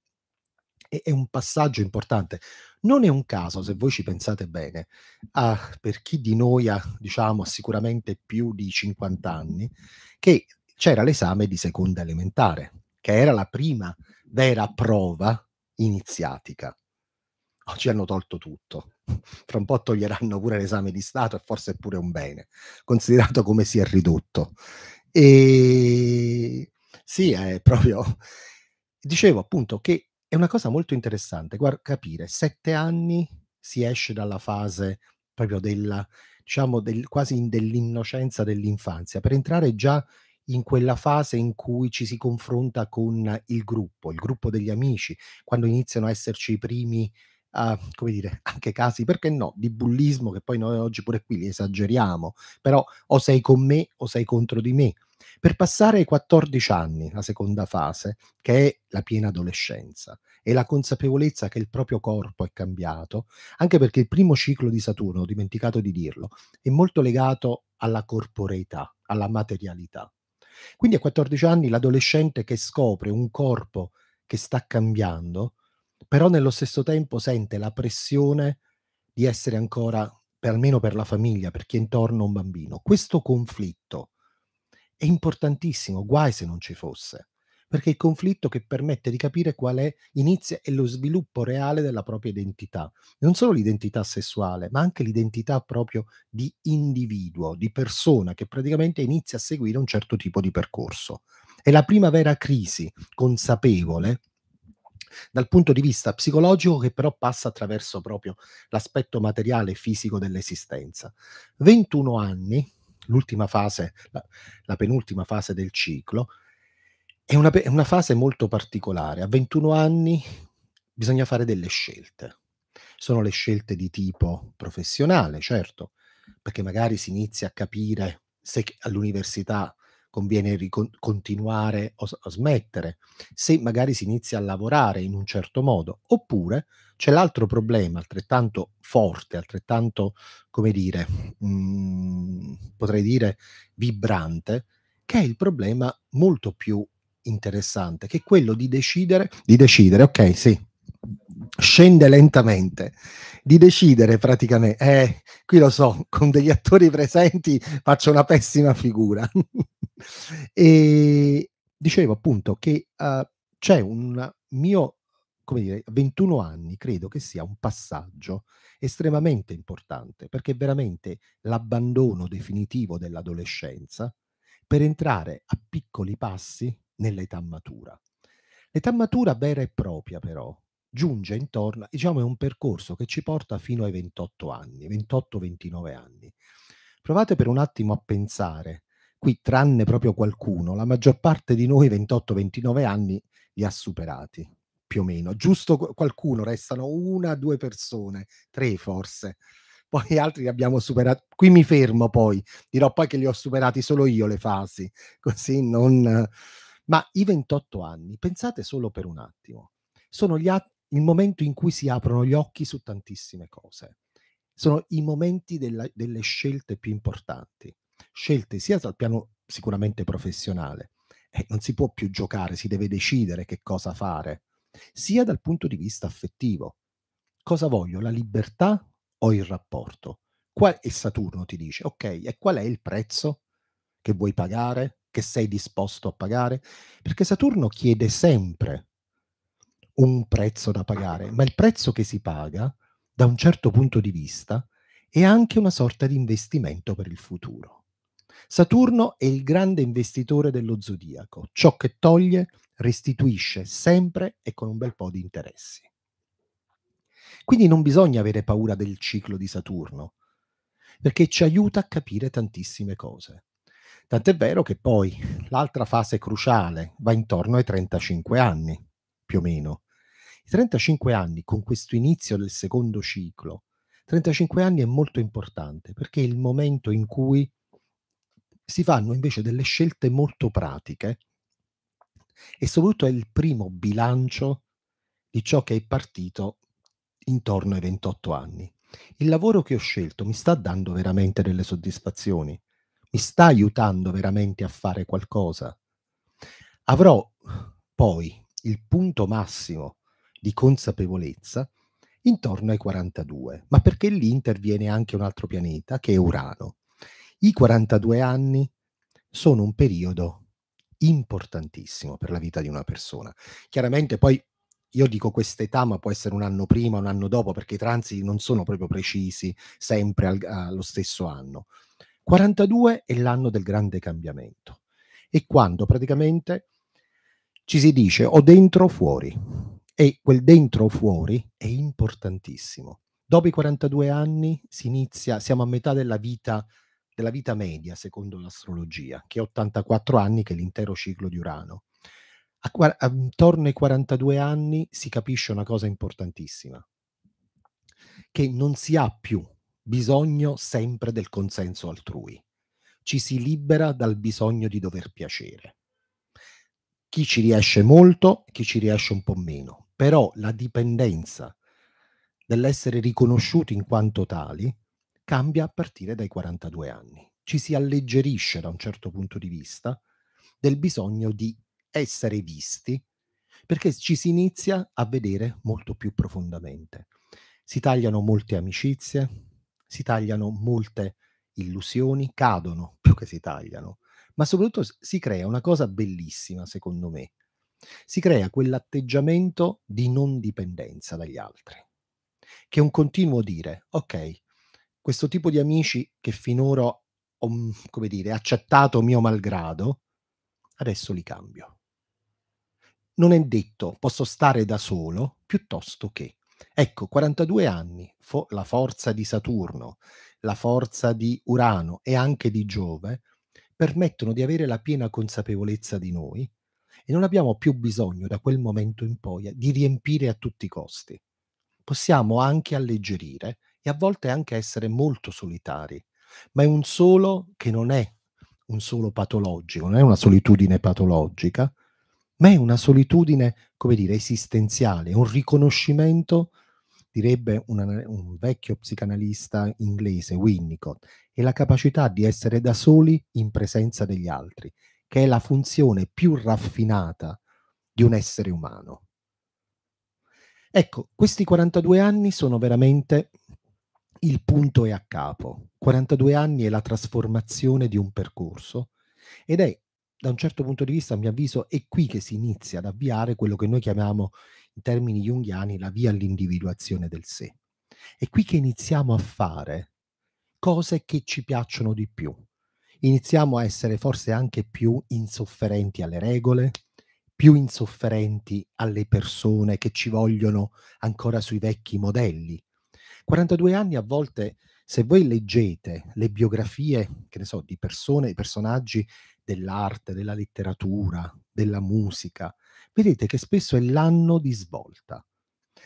è, è un passaggio importante. Non è un caso, se voi ci pensate bene, a, per chi di noi ha, diciamo, sicuramente più di 50 anni, che c'era l'esame di seconda elementare, che era la prima vera prova iniziatica. Oggi oh, hanno tolto tutto. *laughs* Fra un po' toglieranno pure l'esame di Stato e forse è pure un bene, considerato come si è ridotto. E sì, è proprio... *laughs* Dicevo appunto che è una cosa molto interessante guarda, capire, sette anni si esce dalla fase proprio della, diciamo, del, quasi dell'innocenza dell'infanzia, per entrare già in quella fase in cui ci si confronta con il gruppo, il gruppo degli amici, quando iniziano a esserci i primi Uh, come dire, *laughs* anche casi, perché no, di bullismo che poi noi oggi pure qui li esageriamo, però o sei con me o sei contro di me. Per passare ai 14 anni, la seconda fase, che è la piena adolescenza e la consapevolezza che il proprio corpo è cambiato, anche perché il primo ciclo di Saturno, ho dimenticato di dirlo, è molto legato alla corporeità, alla materialità. Quindi a 14 anni l'adolescente che scopre un corpo che sta cambiando, però nello stesso tempo sente la pressione di essere ancora, per, almeno per la famiglia, per chi è intorno, un bambino. Questo conflitto è importantissimo, guai se non ci fosse perché è il conflitto che permette di capire qual è inizia e lo sviluppo reale della propria identità, non solo l'identità sessuale, ma anche l'identità proprio di individuo, di persona che praticamente inizia a seguire un certo tipo di percorso. È la prima vera crisi consapevole dal punto di vista psicologico che però passa attraverso proprio l'aspetto materiale e fisico dell'esistenza. 21 anni, l'ultima fase, la, la penultima fase del ciclo, è una, è una fase molto particolare. A 21 anni bisogna fare delle scelte. Sono le scelte di tipo professionale, certo, perché magari si inizia a capire se all'università conviene ricon- continuare o, o, smettere, se magari si inizia a lavorare in un certo modo, oppure c'è l'altro problema altrettanto forte, altrettanto, come dire, mh, mm, potrei dire vibrante, che è il problema molto più interessante, che è quello di decidere, di decidere, ok, sì, scende lentamente, di decidere praticamente, eh, qui lo so, con degli attori presenti faccio una pessima figura. *laughs* e dicevo appunto che uh, c'è un mio, come dire, 21 anni, credo che sia un passaggio estremamente importante, perché veramente l'abbandono definitivo dell'adolescenza per entrare a piccoli passi nell'età matura. L'età matura vera e propria però giunge intorno, diciamo è un percorso che ci porta fino ai 28 anni, 28-29 anni. Provate per un attimo a pensare, qui tranne proprio qualcuno, la maggior parte di noi 28-29 anni li ha superati, più o meno, giusto qualcuno, restano una, due persone, tre forse poi altri li abbiamo superati. Qui mi fermo poi, dirò poi che li ho superati solo io le fasi, così non, ma i 28 anni, pensate solo per un attimo, sono at- il momento in cui si aprono gli occhi su tantissime cose. Sono i momenti della, delle scelte più importanti, scelte sia dal piano sicuramente professionale, eh, non si può più giocare, si deve decidere che cosa fare, sia dal punto di vista affettivo. Cosa voglio, la libertà o il rapporto? Qua, e Saturno ti dice, ok, e qual è il prezzo che vuoi pagare che sei disposto a pagare? Perché Saturno chiede sempre un prezzo da pagare, ma il prezzo che si paga, da un certo punto di vista, è anche una sorta di investimento per il futuro. Saturno è il grande investitore dello zodiaco, ciò che toglie restituisce sempre e con un bel po' di interessi. Quindi non bisogna avere paura del ciclo di Saturno, perché ci aiuta a capire tantissime cose. Tant'è vero che poi l'altra fase cruciale va intorno ai 35 anni, più o meno. I 35 anni, con questo inizio del secondo ciclo, 35 anni è molto importante perché è il momento in cui si fanno invece delle scelte molto pratiche e soprattutto è il primo bilancio di ciò che è partito intorno ai 28 anni. Il lavoro che ho scelto mi sta dando veramente delle soddisfazioni mi sta aiutando veramente a fare qualcosa. Avrò poi il punto massimo di consapevolezza intorno ai 42, ma perché lì interviene anche un altro pianeta che è Urano. I 42 anni sono un periodo importantissimo per la vita di una persona. Chiaramente poi io dico questa età, ma può essere un anno prima, un anno dopo, perché i transiti non sono proprio precisi sempre al, allo stesso anno. 42 è l'anno del grande cambiamento. E quando praticamente ci si dice o dentro o fuori. E quel dentro o fuori è importantissimo. Dopo i 42 anni si inizia, siamo a metà della vita, della vita media, secondo l'astrologia, che è 84 anni, che è l'intero ciclo di Urano. A, attorno ai 42 anni si capisce una cosa importantissima, che non si ha più bisogno sempre del consenso altrui. Ci si libera dal bisogno di dover piacere. Chi ci riesce molto, chi ci riesce un po' meno, però la dipendenza dell'essere riconosciuti in quanto tali cambia a partire dai 42 anni. Ci si alleggerisce da un certo punto di vista del bisogno di essere visti perché ci si inizia a vedere molto più profondamente. Si tagliano molte amicizie, si tagliano molte illusioni, cadono *laughs* più che si tagliano, ma soprattutto si crea una cosa bellissima, secondo me. Si crea quell'atteggiamento di non dipendenza dagli altri, che è un continuo dire, ok, questo tipo di amici che finora ho, mm, come dire, accettato mio malgrado, adesso li cambio. Non è detto, posso stare da solo piuttosto che. Ecco, 42 anni, fo- la forza di Saturno, la forza di Urano e anche di Giove permettono di avere la piena consapevolezza di noi e non abbiamo più bisogno da quel momento in poi di riempire a tutti i costi. Possiamo anche alleggerire e a volte anche essere molto solitari, ma è un solo che non è un solo patologico, non è una solitudine patologica, ma è una solitudine, come dire, esistenziale, un riconoscimento, direbbe una, un vecchio psicanalista inglese, Winnicott, è la capacità di essere da soli in presenza degli altri, che è la funzione più raffinata di un essere umano. Ecco, questi 42 anni sono veramente il punto e a capo. 42 anni è la trasformazione di un percorso ed è da un certo punto di vista, a mio avviso, è qui che si inizia ad avviare quello che noi chiamiamo in termini junghiani la via all'individuazione del sé. È qui che iniziamo a fare cose che ci piacciono di più. Iniziamo a essere forse anche più insofferenti alle regole, più insofferenti alle persone che ci vogliono ancora sui vecchi modelli. 42 anni a volte, se voi leggete le biografie, che ne so, di persone, di personaggi dell'arte, della letteratura, della musica, vedete che spesso è l'anno di svolta.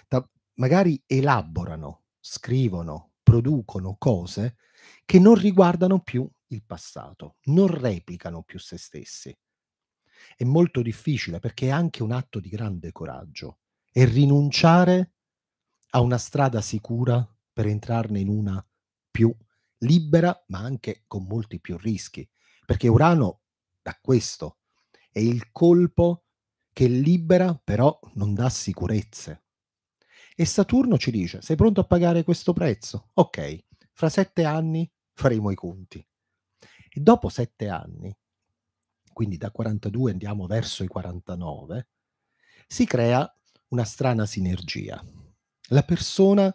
Ta- magari elaborano, scrivono, producono cose che non riguardano più il passato, non replicano più se stessi. È molto difficile perché è anche un atto di grande coraggio e rinunciare a una strada sicura per entrarne in una più libera, ma anche con molti più rischi, perché Urano da questo. È il colpo che libera, però non dà sicurezze. E Saturno ci dice, sei pronto a pagare questo prezzo? Ok, fra sette anni faremo i conti. E dopo sette anni, quindi da 42 andiamo verso i 49, si crea una strana sinergia. La persona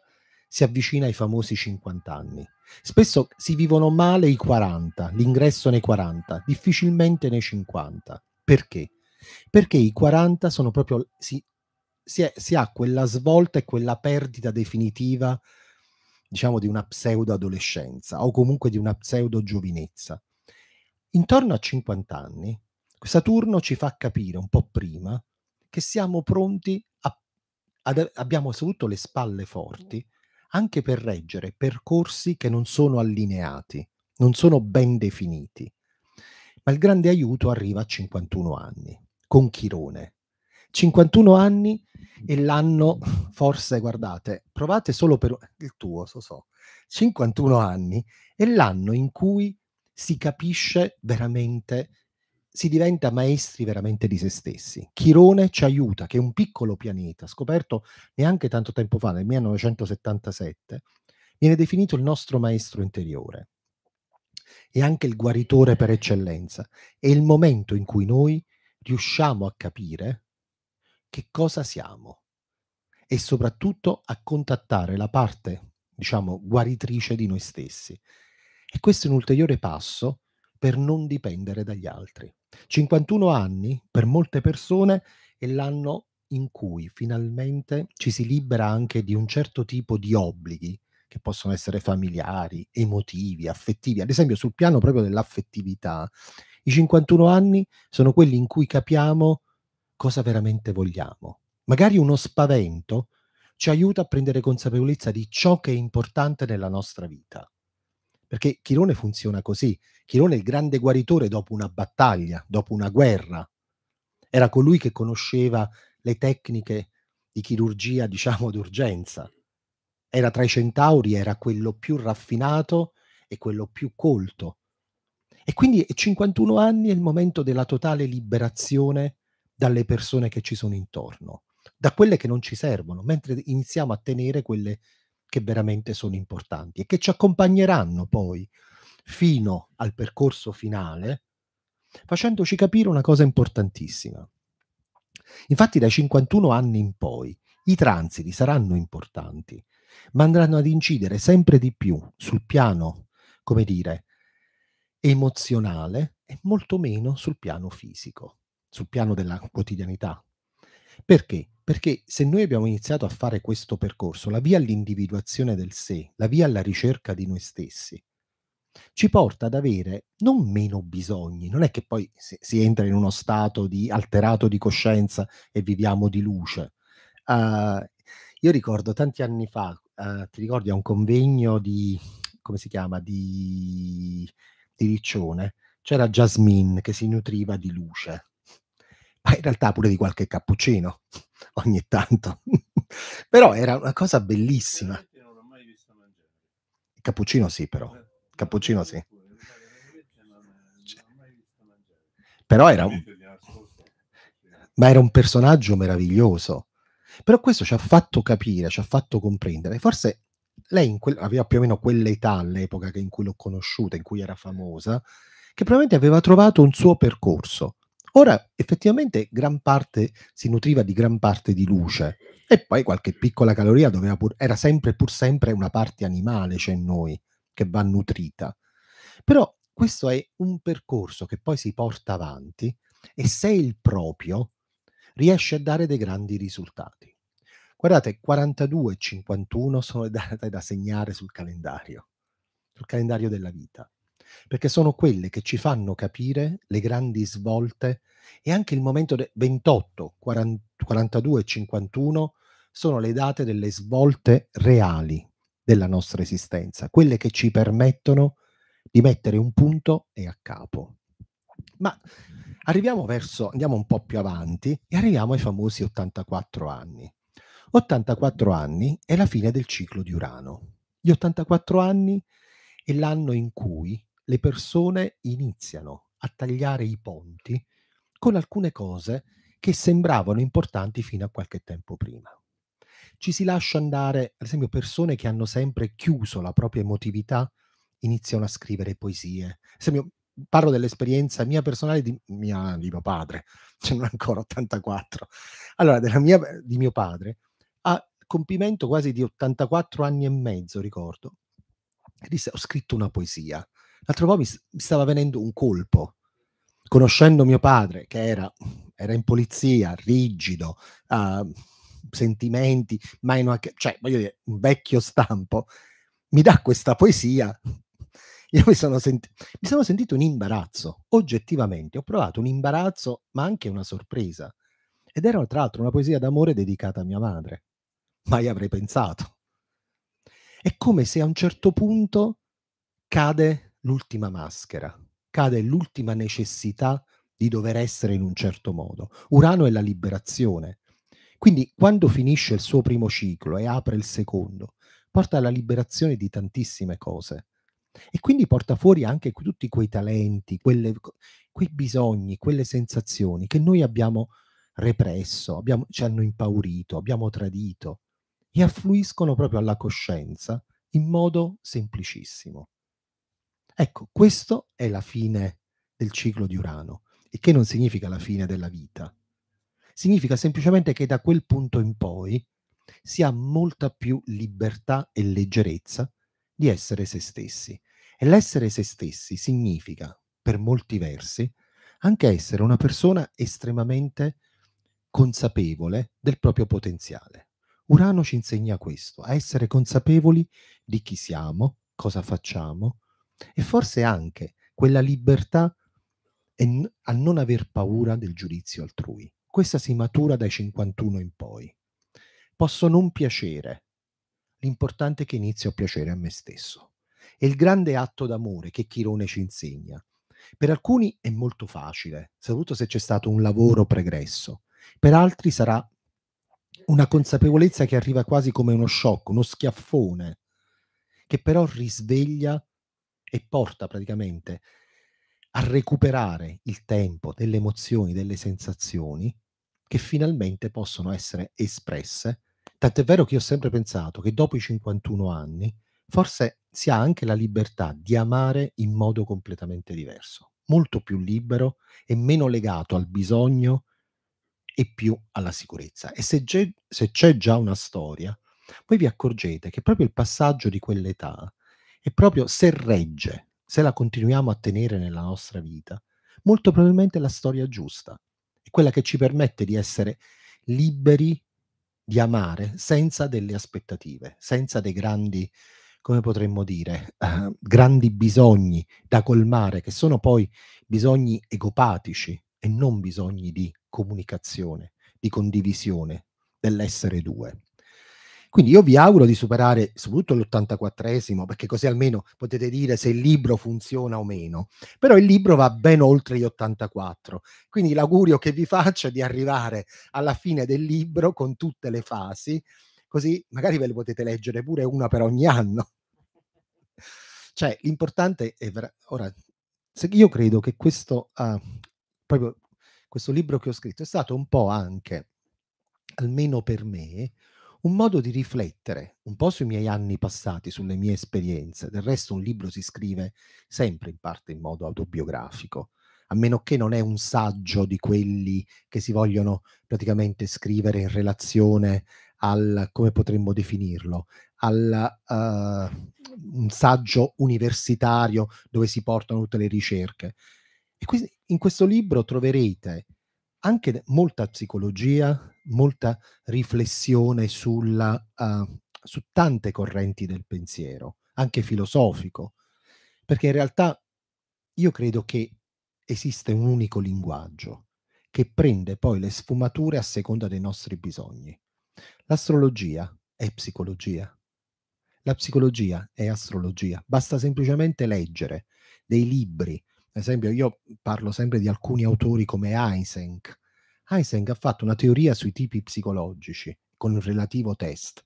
si avvicina ai famosi 50 anni Spesso si vivono male i 40, l'ingresso nei 40, difficilmente nei 50. Perché? Perché i 40 sono proprio, si, si, è, si ha quella svolta e quella perdita definitiva, diciamo, di una pseudo-adolescenza o comunque di una pseudo-giovinezza. Intorno a 50 anni, Saturno ci fa capire un po' prima che siamo pronti a, ad, abbiamo assolutamente le spalle forti anche per reggere percorsi che non sono allineati, non sono ben definiti. Ma il grande aiuto arriva a 51 anni, con Chirone. 51 anni e l'anno, forse guardate, provate solo per il tuo, so so, 51 anni è l'anno in cui si capisce veramente si diventa maestri veramente di se stessi. Chirone ci aiuta, che è un piccolo pianeta, scoperto neanche tanto tempo fa, nel 1977, viene definito il nostro maestro interiore e anche il guaritore per eccellenza. È il momento in cui noi riusciamo a capire che cosa siamo e soprattutto a contattare la parte, diciamo, guaritrice di noi stessi. E questo è un ulteriore passo per non dipendere dagli altri. 51 anni per molte persone è l'anno in cui finalmente ci si libera anche di un certo tipo di obblighi che possono essere familiari, emotivi, affettivi. Ad esempio sul piano proprio dell'affettività, i 51 anni sono quelli in cui capiamo cosa veramente vogliamo. Magari uno spavento ci aiuta a prendere consapevolezza di ciò che è importante nella nostra vita perché Chirone funziona così. Chirone è il grande guaritore dopo una battaglia, dopo una guerra. Era colui che conosceva le tecniche di chirurgia, diciamo, d'urgenza. Era tra i centauri, era quello più raffinato e quello più colto. E quindi 51 anni è il momento della totale liberazione dalle persone che ci sono intorno, da quelle che non ci servono, mentre iniziamo a tenere quelle che veramente sono importanti e che ci accompagneranno poi fino al percorso finale, facendoci capire una cosa importantissima. Infatti dai 51 anni in poi i transiti saranno importanti, ma andranno ad incidere sempre di più sul piano, come dire, emozionale e molto meno sul piano fisico, sul piano della quotidianità. Perché? Perché se noi abbiamo iniziato a fare questo percorso, la via all'individuazione del sé, la via alla ricerca di noi stessi, ci porta ad avere non meno bisogni, non è che poi si, entra in uno stato di alterato di coscienza e viviamo di luce. Uh, io ricordo tanti anni fa, uh, ti ricordi a un convegno di, come si chiama, di, di Riccione, c'era Jasmine che si nutriva di luce, ma in realtà pure di qualche cappuccino *laughs* ogni tanto. *laughs* però era una cosa bellissima. Eh, il cappuccino sì, però. Eh, cappuccino sì. Cioè però era un... Ma era un personaggio meraviglioso. Però questo ci ha fatto capire, ci ha fatto comprendere. Forse lei quel, aveva più o meno quell'età all'epoca in cui l'ho conosciuta, in cui era famosa, che probabilmente aveva trovato un suo percorso Ora effettivamente gran parte si nutriva di gran parte di luce e poi qualche piccola caloria doveva pur, era sempre pur sempre una parte animale c'è cioè in noi che va nutrita. Però questo è un percorso che poi si porta avanti e se il proprio riesce a dare dei grandi risultati. Guardate, 42 e 51 sono *laughs* date da segnare sul calendario, sul calendario della vita perché sono quelle che ci fanno capire le grandi svolte e anche il momento de- 28, 40, 42 e 51 sono le date delle svolte reali della nostra esistenza, quelle che ci permettono di mettere un punto e a capo. Ma arriviamo verso, andiamo un po' più avanti e arriviamo ai famosi 84 anni. 84 anni è la fine del ciclo di Urano. Gli 84 anni è l'anno in cui le persone iniziano a tagliare i ponti con alcune cose che sembravano importanti fino a qualche tempo prima. Ci si lascia andare, ad esempio, persone che hanno sempre chiuso la propria emotività iniziano a scrivere poesie. Ad esempio, parlo dell'esperienza mia personale di, mia, di mio padre, *laughs* ce n'è ancora 84. Allora, della mia, di mio padre, a compimento quasi di 84 anni e mezzo, ricordo, ho scritto una poesia l'altro po' mi, mi stava venendo un colpo. Conoscendo mio padre, che era, era in polizia, rigido, uh, sentimenti, meno a che, cioè, voglio dire, un vecchio stampo, mi dà questa poesia. Io mi sono, senti- mi sono sentito un imbarazzo, oggettivamente, ho provato un imbarazzo, ma anche una sorpresa. Ed era tra l'altro una poesia d'amore dedicata a mia madre. Mai avrei pensato. È come se a un certo punto cade l'ultima maschera, cade l'ultima necessità di dover essere in un certo modo. Urano è la liberazione. Quindi quando finisce il suo primo ciclo e apre il secondo, porta alla liberazione di tantissime cose. E quindi porta fuori anche tutti quei talenti, quelle, quei bisogni, quelle sensazioni che noi abbiamo represso, abbiamo, ci hanno impaurito, abbiamo tradito e affluiscono proprio alla coscienza in modo semplicissimo. Ecco, questo è la fine del ciclo di Urano, e che non significa la fine della vita. Significa semplicemente che da quel punto in poi si ha molta più libertà e leggerezza di essere se stessi. E l'essere se stessi significa, per molti versi, anche essere una persona estremamente consapevole del proprio potenziale. Urano ci insegna questo, a essere consapevoli di chi siamo, cosa facciamo, e forse anche quella libertà a non aver paura del giudizio altrui. Questa si matura dai 51 in poi. Posso non piacere, l'importante è che inizio a piacere a me stesso. È il grande atto d'amore che Chirone ci insegna. Per alcuni è molto facile, soprattutto se c'è stato un lavoro pregresso. Per altri sarà una consapevolezza che arriva quasi come uno shock, uno schiaffone, che però risveglia e porta praticamente a recuperare il tempo delle emozioni, delle sensazioni che finalmente possono essere espresse. Tant'è vero che io ho sempre pensato che dopo i 51 anni forse si ha anche la libertà di amare in modo completamente diverso, molto più libero e meno legato al bisogno e più alla sicurezza. E se, ge- se c'è già una storia, voi vi accorgete che proprio il passaggio di quell'età e proprio se regge, se la continuiamo a tenere nella nostra vita, molto probabilmente è la storia giusta, è quella che ci permette di essere liberi di amare senza delle aspettative, senza dei grandi, come potremmo dire, eh, grandi bisogni da colmare, che sono poi bisogni egopatici e non bisogni di comunicazione, di condivisione dell'essere due. Quindi io vi auguro di superare soprattutto l'84esimo, perché così almeno potete dire se il libro funziona o meno. Però il libro va ben oltre gli 84. Quindi l'augurio che vi faccio è di arrivare alla fine del libro con tutte le fasi, così magari ve le potete leggere pure una per ogni anno. Cioè, l'importante è... Vera- ora, se io credo che questo, uh, proprio questo libro che ho scritto è stato un po' anche, almeno per me, un modo di riflettere un po' sui miei anni passati, sulle mie esperienze. Del resto un libro si scrive sempre in parte in modo autobiografico, a meno che non è un saggio di quelli che si vogliono praticamente scrivere in relazione al, come potremmo definirlo, al, uh, un saggio universitario dove si portano tutte le ricerche. E quindi in questo libro troverete anche molta psicologia, molta riflessione sulla, uh, su tante correnti del pensiero, anche filosofico, perché in realtà io credo che esiste un unico linguaggio che prende poi le sfumature a seconda dei nostri bisogni. L'astrologia è psicologia. La psicologia è astrologia. Basta semplicemente leggere dei libri. Ad esempio, io parlo sempre di alcuni autori come Einstein, Heisenberg ha fatto una teoria sui tipi psicologici, con un relativo test,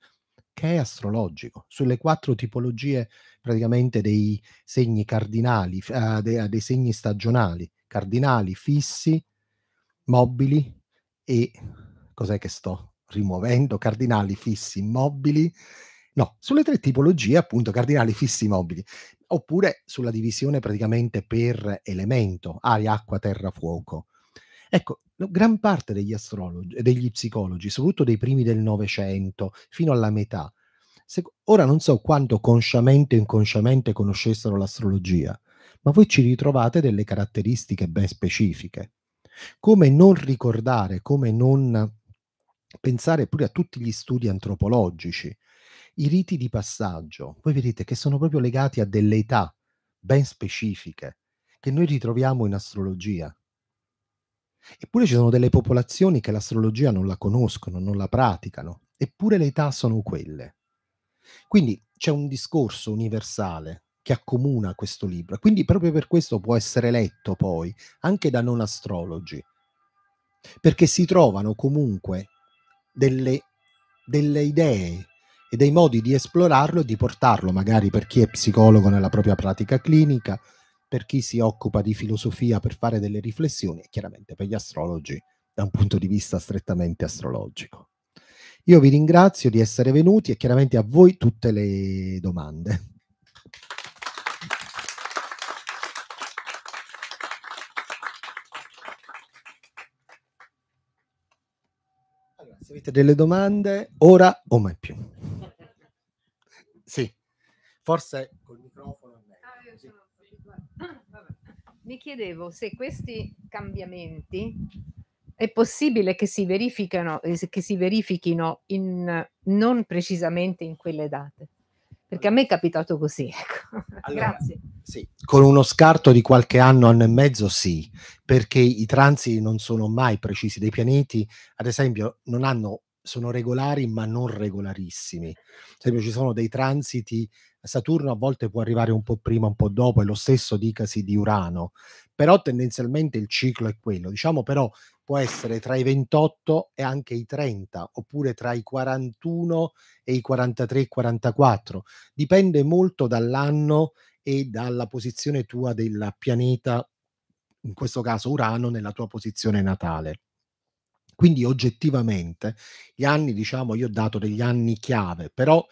che è astrologico, sulle quattro tipologie praticamente dei segni cardinali, eh, dei, eh, dei segni stagionali, cardinali, fissi, mobili e cos'è che sto rimuovendo? Cardinali fissi mobili. No, sulle tre tipologie, appunto, cardinali fissi mobili, oppure sulla divisione praticamente per elemento, aria, acqua, terra, fuoco. Ecco, gran parte degli astrologi, e degli psicologi, soprattutto dei primi del Novecento, fino alla metà, se, ora non so quanto consciamente o inconsciamente conoscessero l'astrologia, ma voi ci ritrovate delle caratteristiche ben specifiche. Come non ricordare, come non pensare pure a tutti gli studi antropologici, i riti di passaggio, voi vedete che sono proprio legati a delle età ben specifiche che noi ritroviamo in astrologia. Eppure ci sono delle popolazioni che l'astrologia non la conoscono, non la praticano, eppure le età sono quelle. Quindi c'è un discorso universale che accomuna questo libro, quindi proprio per questo può essere letto poi anche da non astrologi, perché si trovano comunque delle, delle idee e dei modi di esplorarlo e di portarlo magari per chi è psicologo nella propria pratica clinica, per chi si occupa di filosofia per fare delle riflessioni e chiaramente per gli astrologi da un punto di vista strettamente astrologico. Io vi ringrazio di essere venuti e chiaramente a voi tutte le domande. Allora, se avete delle domande, ora o mai più. Sì, forse col mi chiedevo se questi cambiamenti è possibile che si, eh, che si verifichino in, non precisamente in quelle date. Perché a me è capitato così. *laughs* Ecco. Allora, Grazie. Sì. Con uno scarto di qualche anno, anno e mezzo, sì, perché i transiti non sono mai precisi dei pianeti, ad esempio, hanno, sono regolari ma non regolarissimi. Ad esempio, ci sono dei transiti Saturno a volte può arrivare un po' prima, un po' dopo, è lo stesso dicasi di Urano, però tendenzialmente il ciclo è quello. Diciamo però può essere tra i 28 e anche i 30, oppure tra i 41 e i 43 44. Dipende molto dall'anno e dalla posizione tua del pianeta, in questo caso Urano, nella tua posizione natale. Quindi oggettivamente gli anni, diciamo, io ho dato degli anni chiave, però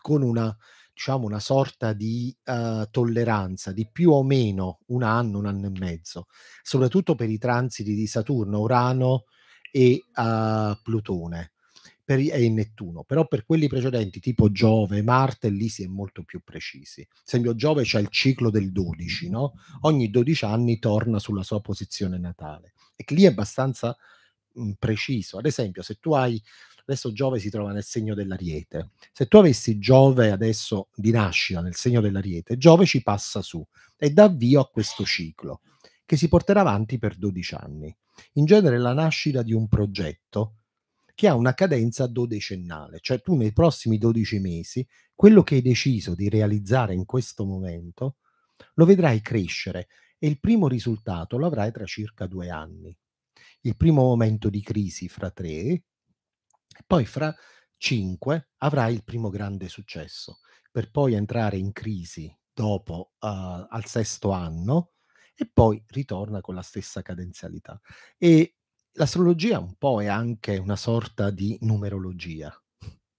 con una diciamo, una sorta di uh, tolleranza di più o meno un anno, un anno e mezzo, soprattutto per i transiti di Saturno, Urano e uh, Plutone per, e Nettuno, però per quelli precedenti tipo Giove Marte lì si è molto più precisi. Per esempio Giove c'è il ciclo del 12, no? ogni 12 anni torna sulla sua posizione natale e lì è abbastanza mh, preciso. Ad esempio se tu hai Adesso Giove si trova nel segno dell'ariete. Se tu avessi Giove adesso di nascita nel segno dell'ariete, Giove ci passa su e dà avvio a questo ciclo che si porterà avanti per 12 anni. In genere la nascita di un progetto che ha una cadenza dodecennale, cioè tu nei prossimi 12 mesi quello che hai deciso di realizzare in questo momento lo vedrai crescere e il primo risultato lo avrai tra circa due anni. Il primo momento di crisi fra tre, e poi fra cinque avrà il primo grande successo, per poi entrare in crisi dopo uh, al sesto anno e poi ritorna con la stessa cadenzialità. E l'astrologia un po' è anche una sorta di numerologia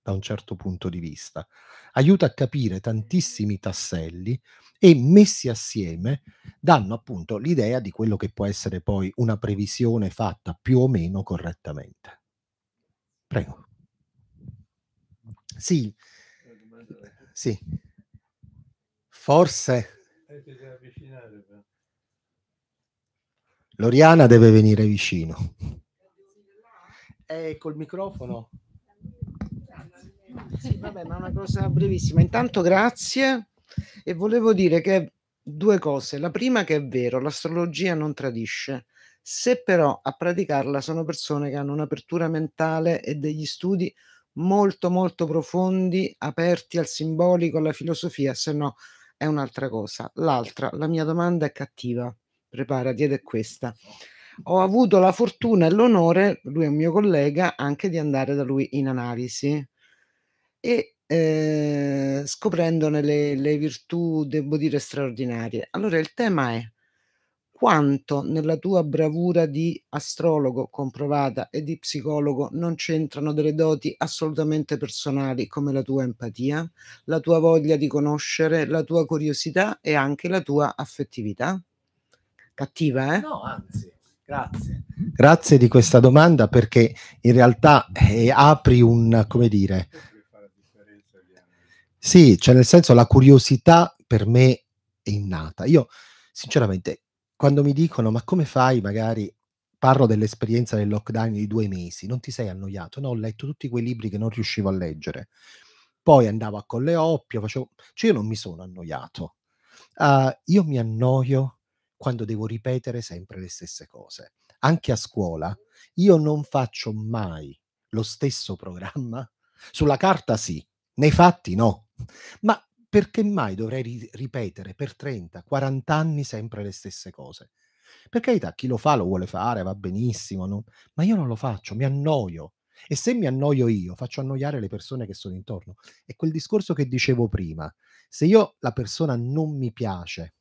da un certo punto di vista. Aiuta a capire tantissimi tasselli e messi assieme danno appunto l'idea di quello che può essere poi una previsione fatta più o meno correttamente. Prego. Sì. Sì. Forse. Loriana deve venire vicino. È eh, col microfono. Sì, vabbè, ma una cosa brevissima. Intanto grazie e volevo dire che due cose. La prima che è vero, l'astrologia non tradisce. Se però a praticarla sono persone che hanno un'apertura mentale e degli studi molto molto profondi, aperti al simbolico, alla filosofia, se no è un'altra cosa. L'altra, la mia domanda è cattiva, preparati ed è questa. Ho avuto la fortuna e l'onore, lui è un mio collega, anche di andare da lui in analisi e eh, scoprendone le, le virtù, devo dire, straordinarie. Allora il tema è quanto nella tua bravura di astrologo comprovata e di psicologo non c'entrano delle doti assolutamente personali come la tua empatia, la tua voglia di conoscere, la tua curiosità e anche la tua affettività? Cattiva, eh? No, anzi. Grazie. Grazie di questa domanda perché in realtà eh, apri un, come dire, sì, cioè nel senso la curiosità per me è innata. Io sinceramente quando mi dicono ma come fai magari parlo dell'esperienza del lockdown di due mesi, non ti sei annoiato? No, ho letto tutti quei libri che non riuscivo a leggere. Poi andavo a Colle Oppio, facevo... cioè io non mi sono annoiato. Uh, io mi annoio quando devo ripetere sempre le stesse cose. Anche a scuola io non faccio mai lo stesso programma. Sulla carta sì, nei fatti no. Ma perché mai dovrei ri- ripetere per 30, 40 anni sempre le stesse cose? Per carità, chi lo fa lo vuole fare, va benissimo, no? ma io non lo faccio, mi annoio. E se mi annoio io, faccio annoiare le persone che sono intorno. È quel discorso che dicevo prima. Se io la persona non mi piace,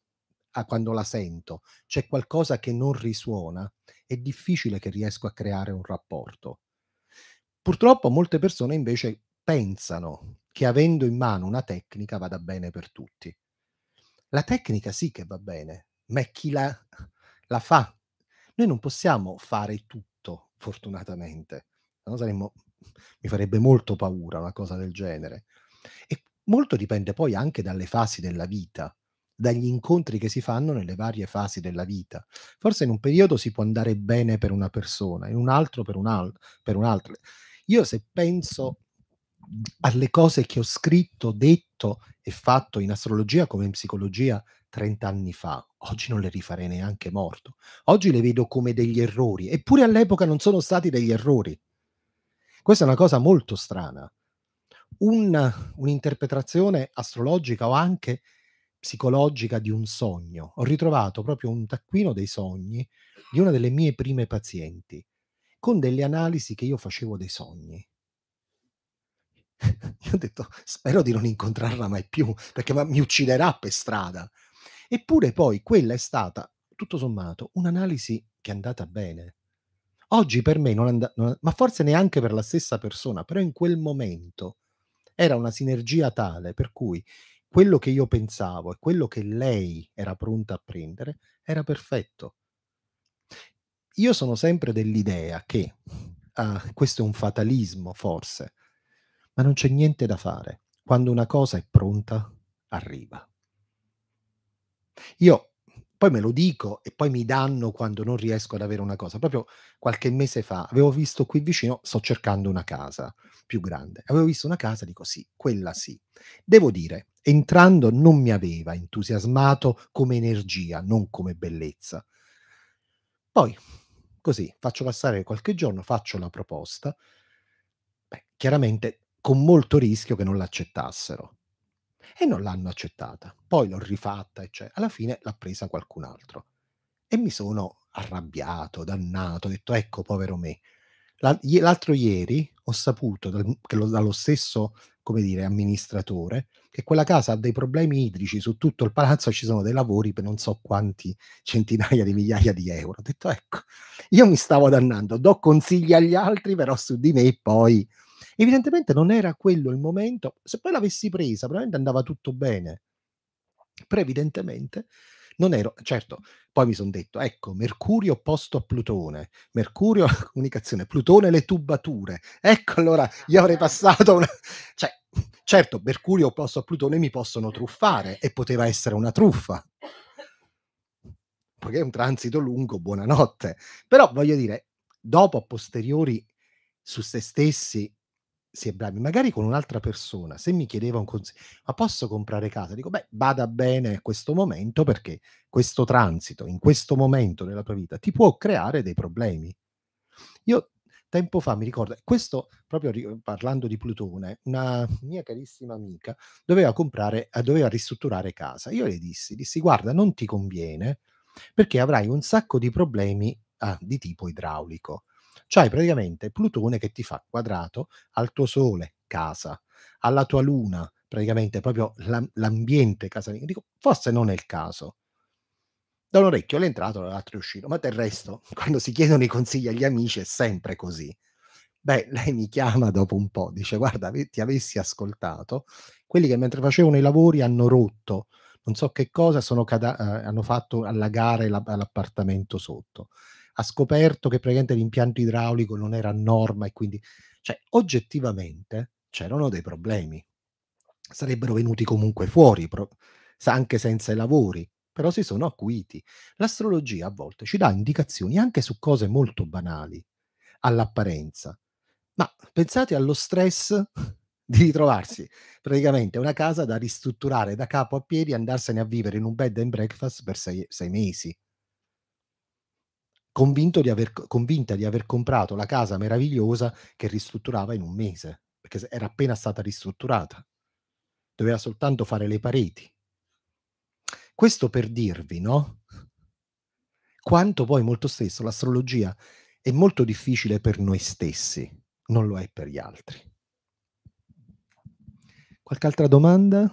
quando la sento, c'è qualcosa che non risuona, è difficile che riesco a creare un rapporto. Purtroppo molte persone invece pensano che avendo in mano una tecnica vada bene per tutti. La tecnica sì che va bene, ma è chi la, la fa. Noi non possiamo fare tutto, fortunatamente. No? Saremmo, mi farebbe molto paura una cosa del genere. E molto dipende poi anche dalle fasi della vita, dagli incontri che si fanno nelle varie fasi della vita. Forse in un periodo si può andare bene per una persona, in un altro per, un al- per un'altra. Io se penso alle cose che ho scritto, detto e fatto in astrologia come in psicologia 30 anni fa. Oggi non le rifarei neanche morto. Oggi le vedo come degli errori, eppure all'epoca non sono stati degli errori. Questa è una cosa molto strana. Un, un'interpretazione astrologica o anche psicologica di un sogno. Ho ritrovato proprio un taccuino dei sogni di una delle mie prime pazienti, con delle analisi che io facevo dei sogni io ho detto, spero di non incontrarla mai più, perché mi ucciderà per strada. Eppure poi quella è stata, tutto sommato, un'analisi che è andata bene. Oggi per me non andava, and- ma forse neanche per la stessa persona, però in quel momento era una sinergia tale per cui quello che io pensavo e quello che lei era pronta a prendere era perfetto. Io sono sempre dell'idea che, ah, questo è un fatalismo forse, ma non c'è niente da fare. Quando una cosa è pronta, arriva. Io poi me lo dico e poi mi danno quando non riesco ad avere una cosa. Proprio qualche mese fa avevo visto qui vicino, sto cercando una casa più grande. Avevo visto una casa, dico sì, quella sì. Devo dire, entrando non mi aveva entusiasmato come energia, non come bellezza. Poi, così, faccio passare qualche giorno, faccio la proposta. Beh, chiaramente con molto rischio che non l'accettassero. E non l'hanno accettata. Poi l'ho rifatta, eccetera. Alla fine l'ha presa qualcun altro. E mi sono arrabbiato, dannato, ho detto ecco, povero me. L'altro ieri ho saputo dallo stesso, come dire, amministratore che quella casa ha dei problemi idrici su tutto il palazzo, ci sono dei lavori per non so quanti *laughs* centinaia di migliaia di euro. Ho detto ecco, io mi stavo dannando, do consigli agli altri, però su di me poi Evidentemente non era quello il momento, se poi l'avessi presa probabilmente andava tutto bene, però evidentemente non ero, certo, poi mi sono detto, ecco, Mercurio opposto a Plutone, Mercurio la *laughs* comunicazione, Plutone le tubature, ecco allora io avrei passato una... *laughs* Cioè, certo, Mercurio opposto a Plutone mi possono truffare e poteva essere una truffa, perché è un transito lungo, buonanotte, però voglio dire, dopo a posteriori su se stessi si è bravi, magari con un'altra persona, se mi chiedeva un consiglio, ma posso comprare casa? Dico, beh, bada bene a questo momento perché questo transito, in questo momento della tua vita, ti può creare dei problemi. Io tempo fa mi ricordo, questo proprio parlando di Plutone, una mia carissima amica doveva comprare, eh, doveva ristrutturare casa. Io le dissi, dissi, guarda, non ti conviene perché avrai un sacco di problemi ah, di tipo idraulico C'hai cioè, praticamente Plutone che ti fa quadrato al tuo Sole, casa, alla tua Luna, praticamente proprio l'ambiente casalingo. Dico, forse non è il caso. Da un orecchio l'è entrato, dall'altro è uscito. Ma del resto, *laughs* quando si chiedono i consigli agli amici, è sempre così. Beh, lei mi chiama dopo un po', dice, guarda, ti avessi ascoltato, quelli che mentre facevano i lavori hanno rotto, non so che cosa, cada- eh, hanno fatto allagare la- l'appartamento sotto ha scoperto che praticamente l'impianto idraulico non era a norma e quindi, cioè, oggettivamente c'erano dei problemi. Sarebbero venuti comunque fuori, anche senza i lavori, però si sono acuiti. L'astrologia a volte ci dà indicazioni anche su cose molto banali, all'apparenza. Ma pensate allo stress di ritrovarsi praticamente una casa da ristrutturare da capo a piedi e andarsene a vivere in un bed and breakfast per sei, sei mesi convinto di aver, convinta di aver comprato la casa meravigliosa che ristrutturava in un mese, perché era appena stata ristrutturata. Doveva soltanto fare le pareti. Questo per dirvi, no? Quanto poi molto spesso l'astrologia è molto difficile per noi stessi, non lo è per gli altri. Qualche altra domanda?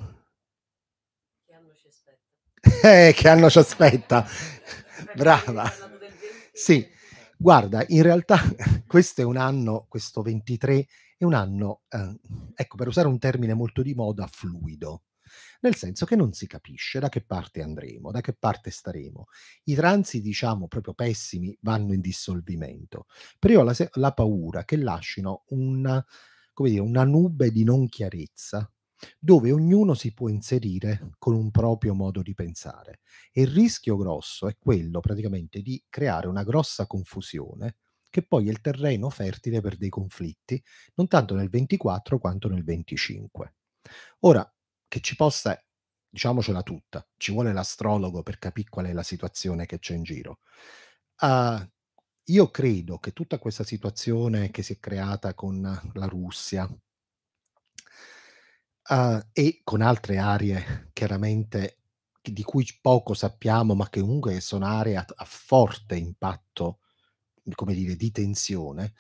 Che anno ci aspetta? Eh, che anno ci aspetta? *laughs* Brava. Sì, guarda, in realtà *laughs* questo è un anno, questo 23 è un anno, eh, ecco, per usare un termine molto di moda, fluido. Nel senso che non si capisce da che parte andremo, da che parte staremo. I transi, diciamo, proprio pessimi, vanno in dissolvimento. Però io ho la, la paura che lasciano una, come dire, una nube di non chiarezza dove ognuno si può inserire con un proprio modo di pensare. E il rischio grosso è quello praticamente di creare una grossa confusione che poi è il terreno fertile per dei conflitti, non tanto nel 24 quanto nel 25. Ora, che ci possa, diciamocela tutta, ci vuole l'astrologo per capire qual è la situazione che c'è in giro. Uh, io credo che tutta questa situazione che si è creata con la Russia, uh, e con altre aree chiaramente di cui poco sappiamo, ma che comunque sono aree a, a forte impatto, mhmm, come dire, di tensione,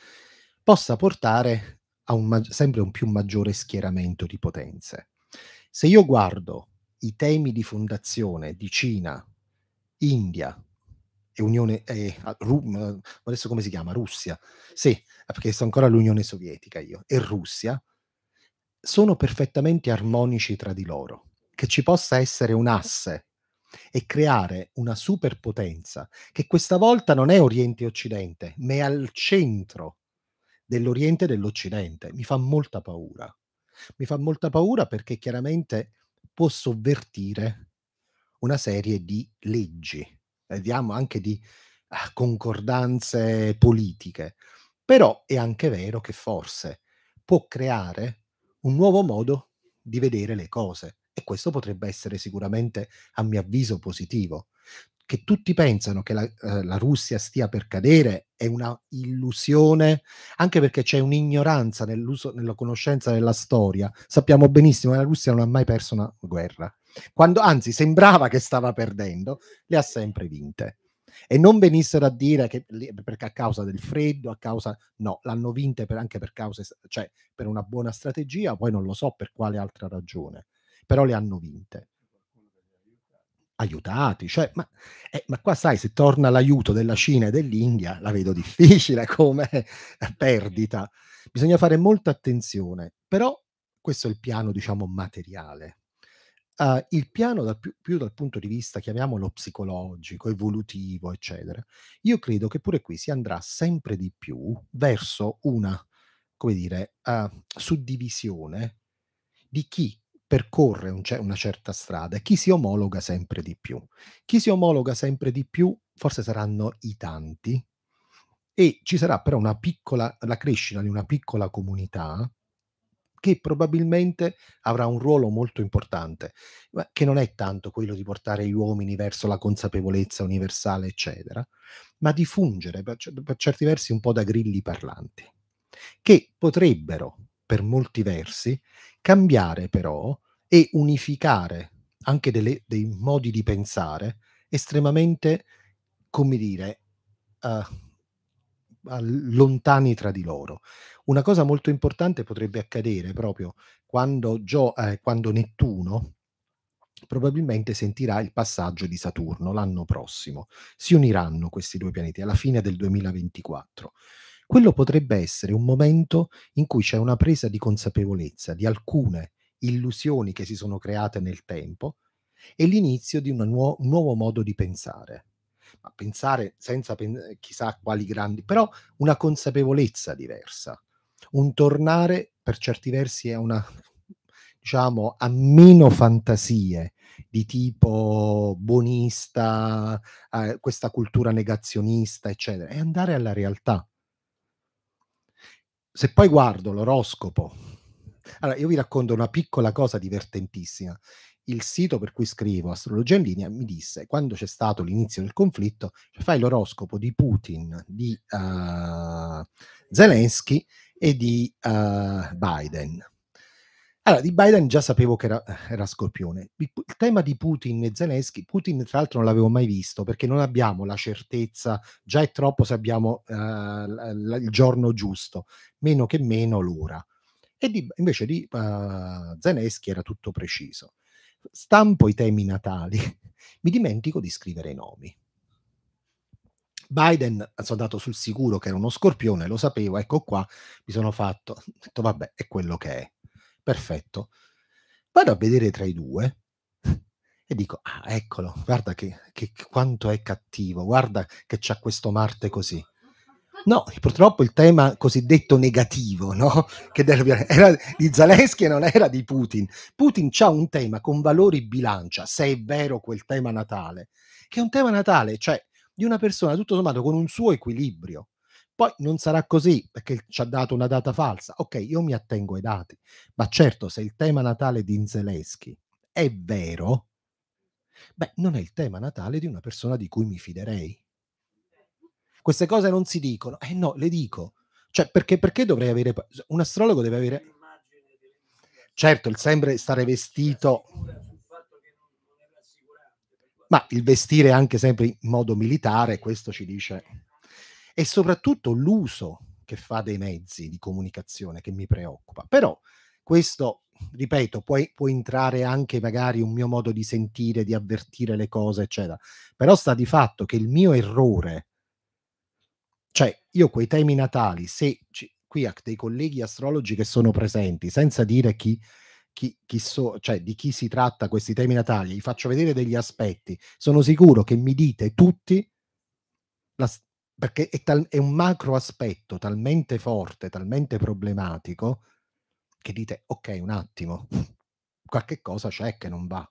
possa portare a un, sempre un più maggiore schieramento di potenze. Se io guardo i temi di fondazione di Cina, India, e Unione, eh, adesso come si chiama? Russia, sì, eh, perché sono ancora l'Unione Sovietica io, e Russia, sono perfettamente armonici tra di loro, che ci possa essere un asse e creare una superpotenza che questa volta non è Oriente e Occidente, ma è al centro dell'Oriente e dell'Occidente. Mi fa molta paura. Mi fa molta paura perché chiaramente può sovvertire una serie di leggi, vediamo eh, anche di ah, concordanze politiche, però è anche vero che forse può creare un nuovo modo di vedere le cose. E questo potrebbe essere sicuramente, a mio avviso, positivo. Che tutti pensano che la, eh, la Russia stia per cadere è una illusione, anche perché c'è un'ignoranza nella conoscenza della storia. Sappiamo benissimo che la Russia non ha mai perso una guerra. Quando, anzi, sembrava che stava perdendo, le ha sempre vinte e non venissero a dire che eh, perché a causa del freddo, a causa no, l'hanno vinta per, anche per cause, cioè per una buona strategia, poi non lo so per quale altra ragione, però le hanno vinte. Aiutati, cioè, ma, eh, ma qua sai, se torna l'aiuto della Cina e dell'India, la vedo difficile come *laughs* perdita. Bisogna fare molta attenzione, però questo è il piano, diciamo, materiale Uh, il piano da più, più, dal punto di vista, chiamiamolo psicologico, evolutivo, eccetera, io credo che pure qui si andrà sempre di più verso una, come dire, uh, suddivisione di chi percorre un, una certa strada e chi si omologa sempre di più. Chi si omologa sempre di più forse saranno i tanti e ci sarà però una piccola, la crescita di una piccola comunità che probabilmente avrà un ruolo molto importante, che non è tanto quello di portare gli uomini verso la consapevolezza universale, eccetera, ma di fungere per, per certi versi un po' da grilli parlanti, che potrebbero, per molti versi, cambiare però e unificare anche delle, dei modi di pensare estremamente, come dire, uh, lontani tra di loro. Una cosa molto importante potrebbe accadere proprio quando, Gio, eh, quando Nettuno probabilmente sentirà il passaggio di Saturno l'anno prossimo. Si uniranno questi due pianeti alla fine del 2024. Quello potrebbe essere un momento in cui c'è una presa di consapevolezza di alcune illusioni che si sono create nel tempo e l'inizio di nuo- un nuovo modo di pensare ma pensare senza pen- chissà quali grandi, però una consapevolezza diversa, un tornare per certi versi a una, *laughs* diciamo, a meno fantasie di tipo buonista, eh, questa cultura negazionista, eccetera, e andare alla realtà. Se poi guardo l'oroscopo, allora io vi racconto una piccola cosa divertentissima il sito per cui scrivo, Astrologia in linea, mi disse quando c'è stato l'inizio del conflitto, cioè fai l'oroscopo di Putin, di uh, Zelensky e di uh, Biden. Allora, di Biden già sapevo che era, era, scorpione. Il, tema di Putin e Zelensky, Putin tra l'altro non l'avevo mai visto perché non abbiamo la certezza, già è troppo se abbiamo uh, il giorno giusto, meno che meno l'ora. E di, invece di uh, Zelensky era tutto preciso stampo i temi natali, *laughs* mi dimentico di scrivere i nomi. Biden, sono dato sul sicuro che era uno scorpione, lo sapevo, ecco qua, mi sono fatto, *laughs* ho detto vabbè, è quello che è, perfetto. Vado a vedere tra i due e dico, ah, eccolo, guarda che, che, quanto è cattivo, guarda che c'ha questo Marte così. No, purtroppo il tema cosiddetto negativo no? che era di Zelensky e non era di Putin. Putin ha un tema con valori bilancia, se è vero quel tema natale, che è un tema natale, cioè di una persona tutto sommato con un suo equilibrio. Poi non sarà così perché ci ha dato una data falsa. Ok, io mi attengo ai dati, ma certo se il tema natale di Zelensky è vero, beh, non è il tema natale di una persona di cui mi fiderei. Queste cose non si dicono. Eh no, le dico. Cioè, perché, perché dovrei avere... un astrologo deve avere... Certo, il sempre stare vestito... Ma il vestire anche sempre in modo militare, questo ci dice... E soprattutto l'uso che fa dei mezzi di comunicazione che mi preoccupa. Però questo ripeto, puoi, può entrare anche magari un mio modo di sentire, di avvertire le cose, eccetera. Però sta di fatto che il mio errore cioè, io quei temi natali, se ci, qui ho dei colleghi astrologi che sono presenti, senza dire chi, chi, chi so, cioè, di chi si tratta questi temi natali, gli faccio vedere degli aspetti, sono sicuro che mi dite tutti, la, perché è, tal, è un macro aspetto talmente forte, talmente problematico, che dite, ok, un attimo, *laughs* qualche cosa c'è che non va.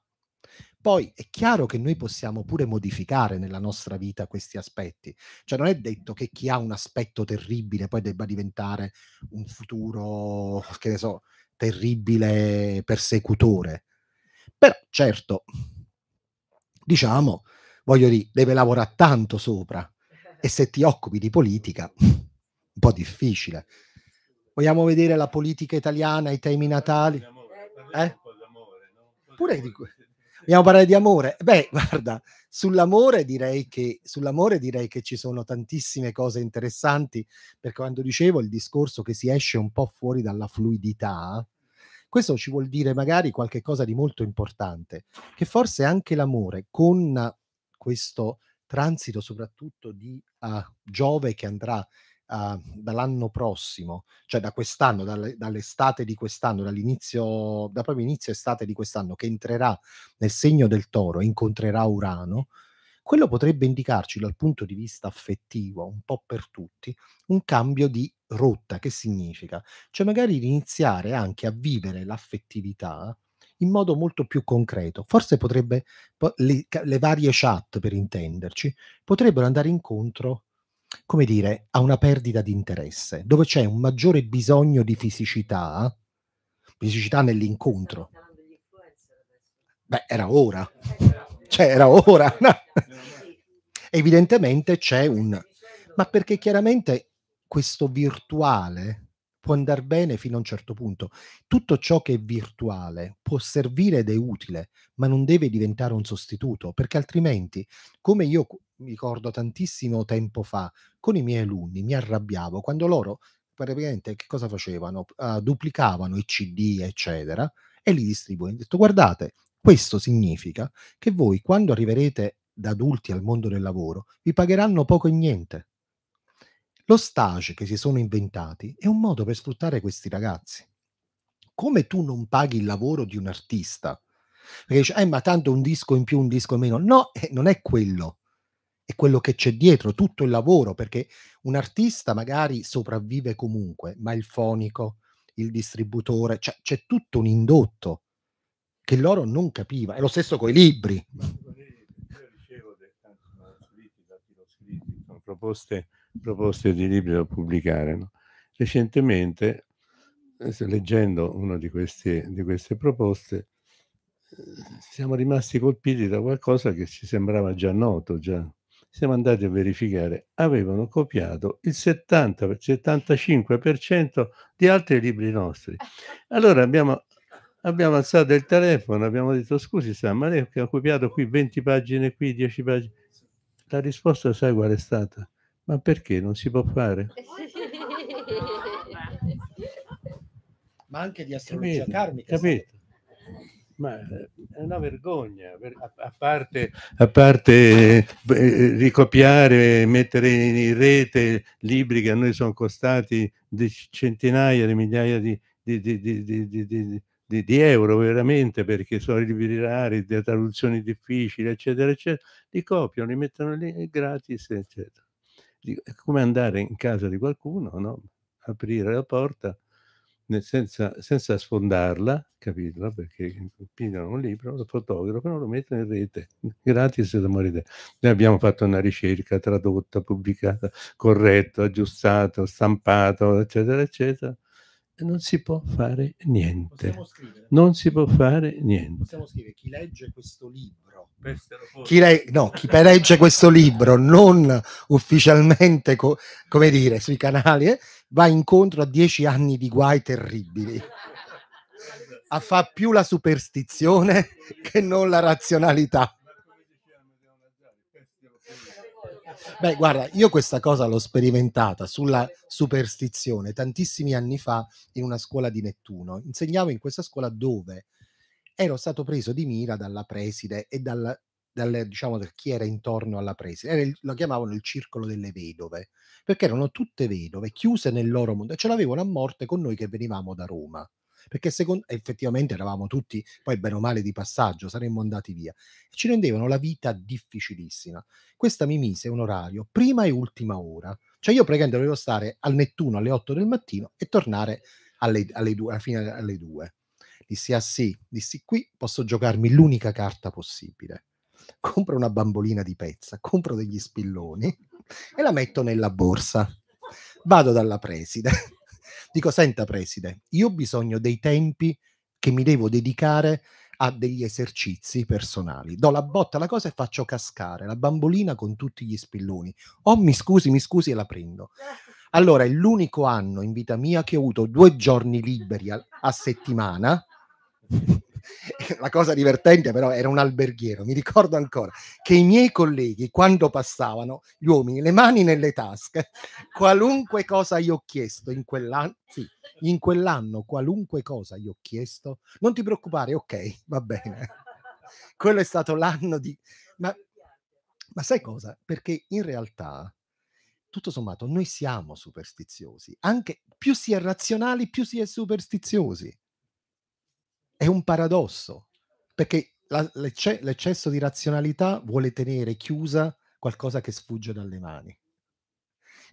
Poi è chiaro che noi possiamo pure modificare nella nostra vita questi aspetti, cioè non è detto che chi ha un aspetto terribile poi debba diventare un futuro, che ne so, terribile persecutore. Però certo, diciamo, voglio dire, deve lavorare tanto sopra e se ti occupi di politica, un po' difficile. Vogliamo vedere la politica italiana, i temi natali? Eh? Pure di questo Vogliamo parlare di amore? Beh, *laughs* guarda, sull'amore direi, che, sull'amore direi che ci sono tantissime cose interessanti, perché quando dicevo il discorso che si esce un po' fuori dalla fluidità, questo ci vuol dire magari qualche cosa di molto importante, che forse anche l'amore con questo transito soprattutto di uh, Giove che andrà uh, dall'anno prossimo, cioè da quest'anno, dal, dall'estate di quest'anno, dall'inizio, da proprio inizio estate di quest'anno, che entrerà nel segno del toro e incontrerà Urano, quello potrebbe indicarci dal punto di vista affettivo, un po' per tutti, un cambio di rotta. Che significa? Cioè magari iniziare anche a vivere l'affettività in modo molto più concreto. Forse potrebbe, le, le varie chat per intenderci, potrebbero andare incontro come dire, a una perdita di interesse, dove c'è un maggiore bisogno di fisicità, fisicità nell'incontro. Beh, era ora. Cioè, era ora. *laughs* No. Evidentemente c'è un... Ma perché chiaramente questo virtuale può andare bene fino a un certo punto. Tutto ciò che è virtuale può servire ed è utile, ma non deve diventare un sostituto, perché altrimenti, come io ricordo tantissimo tempo fa, con i miei alunni mi arrabbiavo quando loro praticamente che cosa facevano? Uh, duplicavano i CD, eccetera, e li distribuivano. Ho detto, guardate, questo significa che voi quando arriverete da adulti al mondo del lavoro vi pagheranno poco e niente lo stage che si sono inventati è un modo per sfruttare questi ragazzi. Come tu non paghi il lavoro di un artista? Perché dici, eh, ma tanto un disco in più, un disco in meno. No, eh, non è quello. È quello che c'è dietro, tutto il lavoro, perché un artista magari sopravvive comunque, ma il fonico, il distributore, cioè, c'è tutto un indotto che loro non capiva. È lo stesso con i libri. Io dicevo, che sono proposte proposte di libri da pubblicare. No? Recentemente, eh, leggendo una di queste, di queste proposte, eh, siamo rimasti colpiti da qualcosa che ci sembrava già noto, già. siamo andati a verificare, avevano copiato il 70, 75% di altri libri nostri. Allora abbiamo, abbiamo alzato il telefono, abbiamo detto scusi Sam, ma lei ha copiato qui 20 pagine, qui 10 pagine. La risposta sai qual è stata? Ma perché non si può fare? Eh ma anche di astrologia capito, karmica. Capito? ma eh, è una vergogna, a parte, a parte eh, ricopiare, mettere in rete libri che a noi sono costati centinaia di migliaia di, di, di, di, euro veramente, perché sono libri rari, di traduzioni difficili, eccetera, eccetera, li copiano, li mettono lì gratis, eccetera è come andare in casa di qualcuno, no? aprire la porta senza, senza, sfondarla, capirla, perché pigliano un libro, lo fotografano, lo mettono in rete, *laughs* gratis da morire. Noi abbiamo fatto una ricerca tradotta, pubblicata, corretto, aggiustato, stampato, eccetera, eccetera non si può fare niente. Non si può fare niente. Possiamo scrivere chi legge questo libro. Chi, le- no, chi legge questo libro non ufficialmente, co- come dire, sui canali, eh, va incontro a dieci anni di guai terribili. A fa più la superstizione che non la razionalità. Beh, guarda, io questa cosa l'ho sperimentata sulla superstizione tantissimi anni fa in una scuola di Nettuno. Insegnavo in questa scuola dove ero stato preso di mira dalla preside e dal, dal diciamo, da chi era intorno alla preside. Il, lo chiamavano il circolo delle vedove, perché erano tutte vedove, chiuse nel loro mondo. ce l'avevano a morte con noi che venivamo da Roma perché secondo, effettivamente eravamo tutti poi bene o male di passaggio, saremmo andati via. E Ci rendevano la vita difficilissima. Questa mi mise un orario, prima e ultima ora. Cioè io praticamente dovevo stare al Nettuno alle 8 del mattino e tornare alle, alle due, alla fine alle 2. Dissi, ah sì, dissi qui posso giocarmi l'unica carta possibile. Compro una bambolina di pezza, compro degli spilloni *laughs* e la metto nella borsa. Vado dalla preside Dico, senta preside, io ho bisogno dei tempi che mi devo dedicare a degli esercizi personali. Do la botta alla cosa e faccio cascare la bambolina con tutti gli spilloni. Oh, mi scusi, mi scusi e la prendo. *laughs* Allora, è l'unico anno in vita mia che ho avuto due giorni liberi a, a settimana *laughs* la cosa divertente però era un alberghiero, mi ricordo ancora che i miei colleghi quando passavano, gli uomini, le mani nelle tasche, *laughs* qualunque cosa gli ho chiesto in quell'anno, sì, in quell'anno qualunque cosa gli ho chiesto, non ti preoccupare, ok, va bene. *laughs* Quello è stato l'anno di... Ma, ma sai cosa? Perché in realtà tutto sommato noi siamo superstiziosi, anche più si è razionali, più si è superstiziosi è un paradosso, perché la, l'ecce, l'eccesso di razionalità vuole tenere chiusa qualcosa che sfugge dalle mani.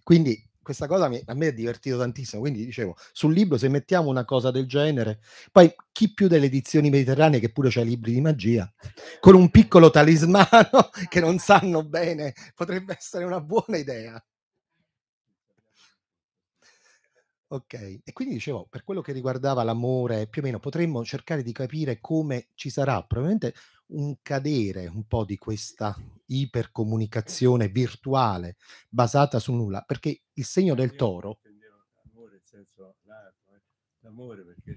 Quindi questa cosa mi, a me è divertito tantissimo, quindi dicevo, sul libro se mettiamo una cosa del genere, poi chi più delle edizioni mediterranee che pure c'ha libri di magia, con un piccolo talismano *laughs* che non sanno bene, potrebbe essere una buona idea. Ok, e quindi dicevo, per quello che riguardava l'amore, più o meno potremmo cercare di capire come ci sarà probabilmente un cadere un po' di questa ipercomunicazione virtuale basata su nulla, perché il segno del toro... L'amore, senso eh, l'amore perché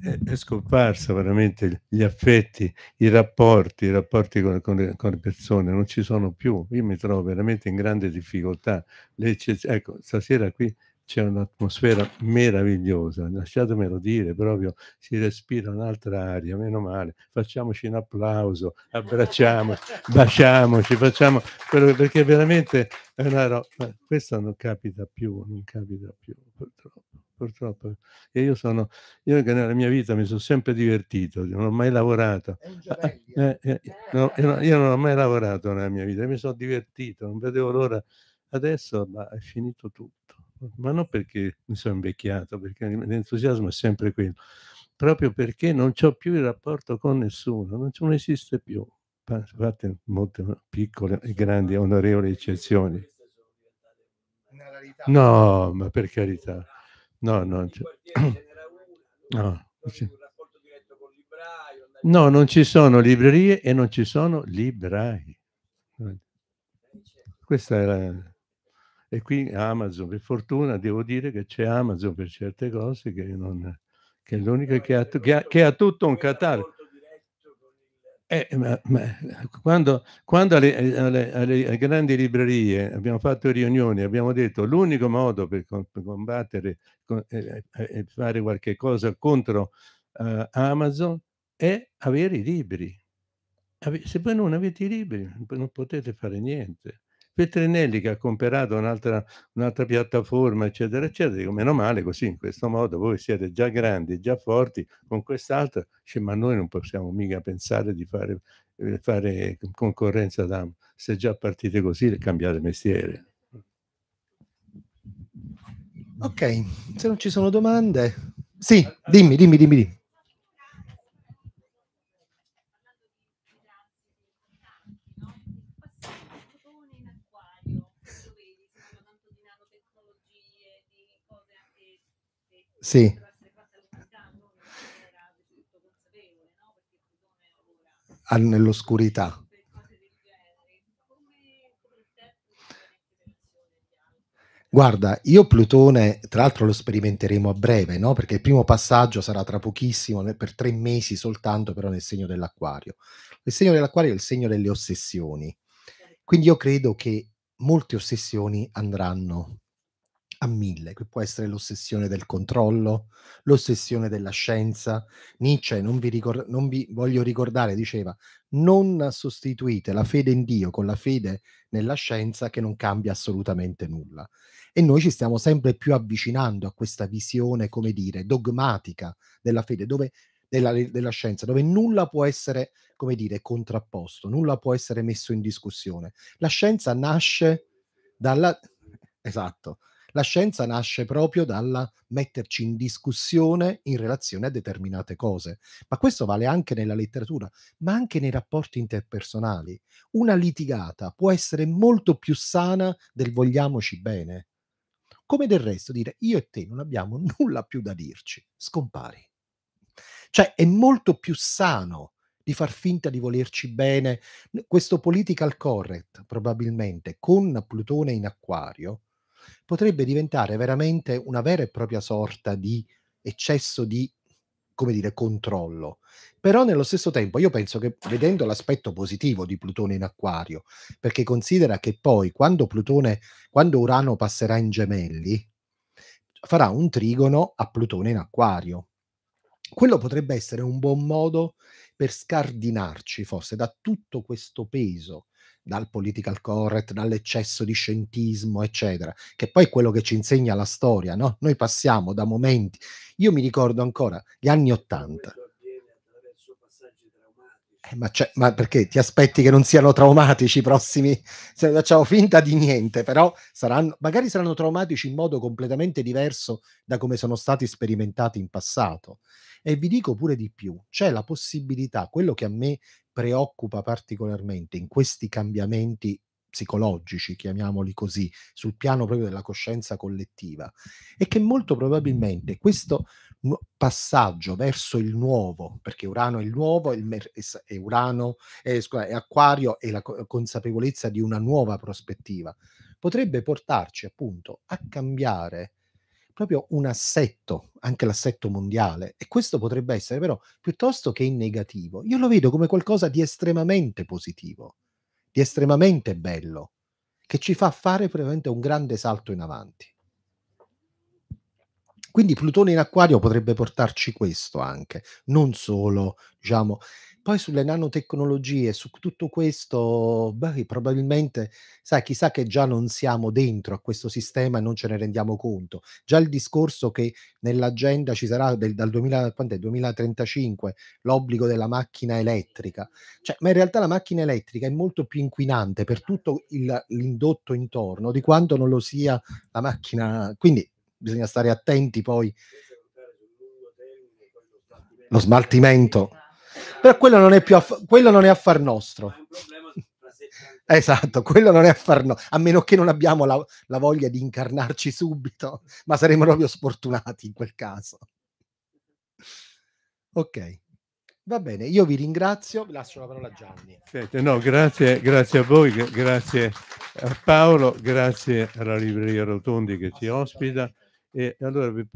è, è scomparsa veramente gli affetti, i rapporti, i rapporti con, con, le, con, le, persone, non ci sono più. Io mi trovo veramente in grande difficoltà. Le ecco, stasera qui c'è un'atmosfera meravigliosa, lasciatemelo dire, proprio si respira un'altra aria, meno male, facciamoci un applauso, abbracciamo, *laughs* baciamoci, facciamo quello perché veramente è una roba, questo non capita più, non capita più purtroppo. Purtroppo, e io sono, io che nella mia vita mi sono sempre divertito, non ho mai lavorato. Ah, ah, eh, eh, eh, no, eh, eh. io non ho mai lavorato nella mia vita, mi sono divertito, non vedevo l'ora. Adesso ma è finito tutto ma non perché mi sono invecchiato, perché l'entusiasmo è sempre quello, proprio perché non ho più il rapporto con nessuno, non, non esiste più, Fate molte piccole e grandi onorevoli eccezioni. No, ma per carità, no, *clears throat* no, no, no, non ci sono librerie e non ci sono librai. Questa è la... E qui Amazon, per fortuna devo dire che c'è Amazon per certe cose che, non, che è l'unica che ha, che, ha, che ha tutto un catalogo. Eh, ma, ma, quando, quando alle, alle, alle, grandi librerie abbiamo fatto riunioni, abbiamo detto l'unico modo per, combattere e eh, eh, eh, fare qualche cosa contro eh, Amazon è avere i libri. Se voi non avete i libri non potete fare niente. Petrinelli che ha comprato un'altra, un'altra piattaforma, eccetera, eccetera. Dico, meno male così, in questo modo voi siete già grandi, già forti, con quest'altra, cioè, ma noi non possiamo mica pensare di fare, eh, fare concorrenza AM. Se già partite così, cambiate mestiere. Ok, se non ci sono domande. Sì, eh, eh. dimmi, dimmi, dimmi. dimmi. Sì. Nell'oscurità. Guarda, io Plutone, tra l'altro lo sperimenteremo a breve, no? Perché il primo passaggio sarà tra pochissimo, per tre mesi soltanto, però nel segno dell'acquario. Il segno dell'acquario è il segno delle ossessioni. Certo. Quindi io credo che molte ossessioni andranno a mille, che può essere l'ossessione del controllo, l'ossessione della scienza. Nietzsche, non vi, ricor- non vi voglio ricordare, diceva, non sostituite la fede in Dio con la fede nella scienza che non cambia assolutamente nulla. E noi ci stiamo sempre più avvicinando a questa visione, come dire, dogmatica della fede, dove della, della, scienza, dove nulla può essere, come dire, contrapposto, nulla può essere messo in discussione. La scienza nasce dalla... Esatto, la scienza nasce proprio dalla metterci in discussione in relazione a determinate cose, ma questo vale anche nella letteratura, ma anche nei rapporti interpersonali. Una litigata può essere molto più sana del vogliamoci bene. Come del resto dire io e te non abbiamo *laughs* nulla più da dirci, scompari. Cioè è molto più sano di far finta di volerci bene. Questo political correct, probabilmente, con Plutone in acquario, potrebbe diventare veramente una vera e propria sorta di eccesso di come dire, controllo. Però nello stesso tempo io penso che vedendo l'aspetto positivo di Plutone in acquario, perché considera che poi quando Plutone, quando Urano passerà in gemelli, farà un trigono a Plutone in acquario. Quello potrebbe essere un buon modo per scardinarci forse da tutto questo peso dal political correct, dall'eccesso di scientismo, eccetera, che poi è quello che ci insegna la storia, no? Noi passiamo da momenti, io mi ricordo ancora gli anni Ottanta. Eh, ma, ma, perché ti aspetti che non siano traumatici i prossimi? Se facciamo finta di niente, però saranno, magari saranno traumatici in modo completamente diverso da come sono stati sperimentati in passato. E vi dico pure di più, c'è la possibilità, quello che a me preoccupa particolarmente in questi cambiamenti psicologici, chiamiamoli così, sul piano proprio della coscienza collettiva, è che molto probabilmente questo passaggio verso il nuovo, perché Urano è il nuovo, il mer- è Urano, è, scusate, è Acquario, e la consapevolezza di una nuova prospettiva, potrebbe portarci appunto a cambiare proprio un assetto, anche l'assetto mondiale, e questo potrebbe essere però piuttosto che in negativo, io lo vedo come qualcosa di estremamente positivo, di estremamente bello, che ci fa fare veramente un grande salto in avanti. Quindi Plutone in acquario potrebbe portarci questo anche, non solo, diciamo, poi sulle nanotecnologie, su tutto questo, beh, probabilmente, sai, chissà che già non siamo dentro a questo sistema e non ce ne rendiamo conto. Già il discorso che nell'agenda ci sarà del, dal 2000, 2035 l'obbligo della macchina elettrica, cioè, ma in realtà la macchina elettrica è molto più inquinante per tutto il, l'indotto intorno di quanto non lo sia la macchina. Quindi bisogna stare attenti poi lo smaltimento però quello non è più aff- quello non è affar nostro. *laughs* Esatto, quello non è affar nostro, a meno che non abbiamo la, la voglia di incarnarci subito, ma saremo proprio sfortunati in quel caso. Ok. Va bene, io vi ringrazio, lascio la parola a Gianni. Sette, no, grazie, grazie, a voi, grazie a Paolo, grazie alla Libreria Rotondi che ci ospita. E allora vi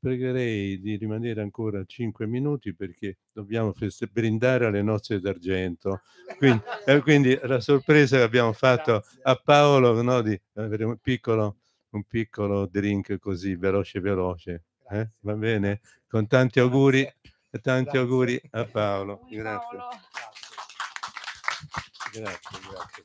pregherei di rimanere ancora 5 minuti perché dobbiamo feste- brindare alle nozze d'argento. Quindi, eh, quindi, la sorpresa che abbiamo fatto Grazie. a Paolo no, di avere un piccolo, un piccolo drink così veloce veloce. Eh? Va bene? Con tanti auguri, Grazie. tanti Grazie. auguri a Paolo. Grazie. Grazie, grazie.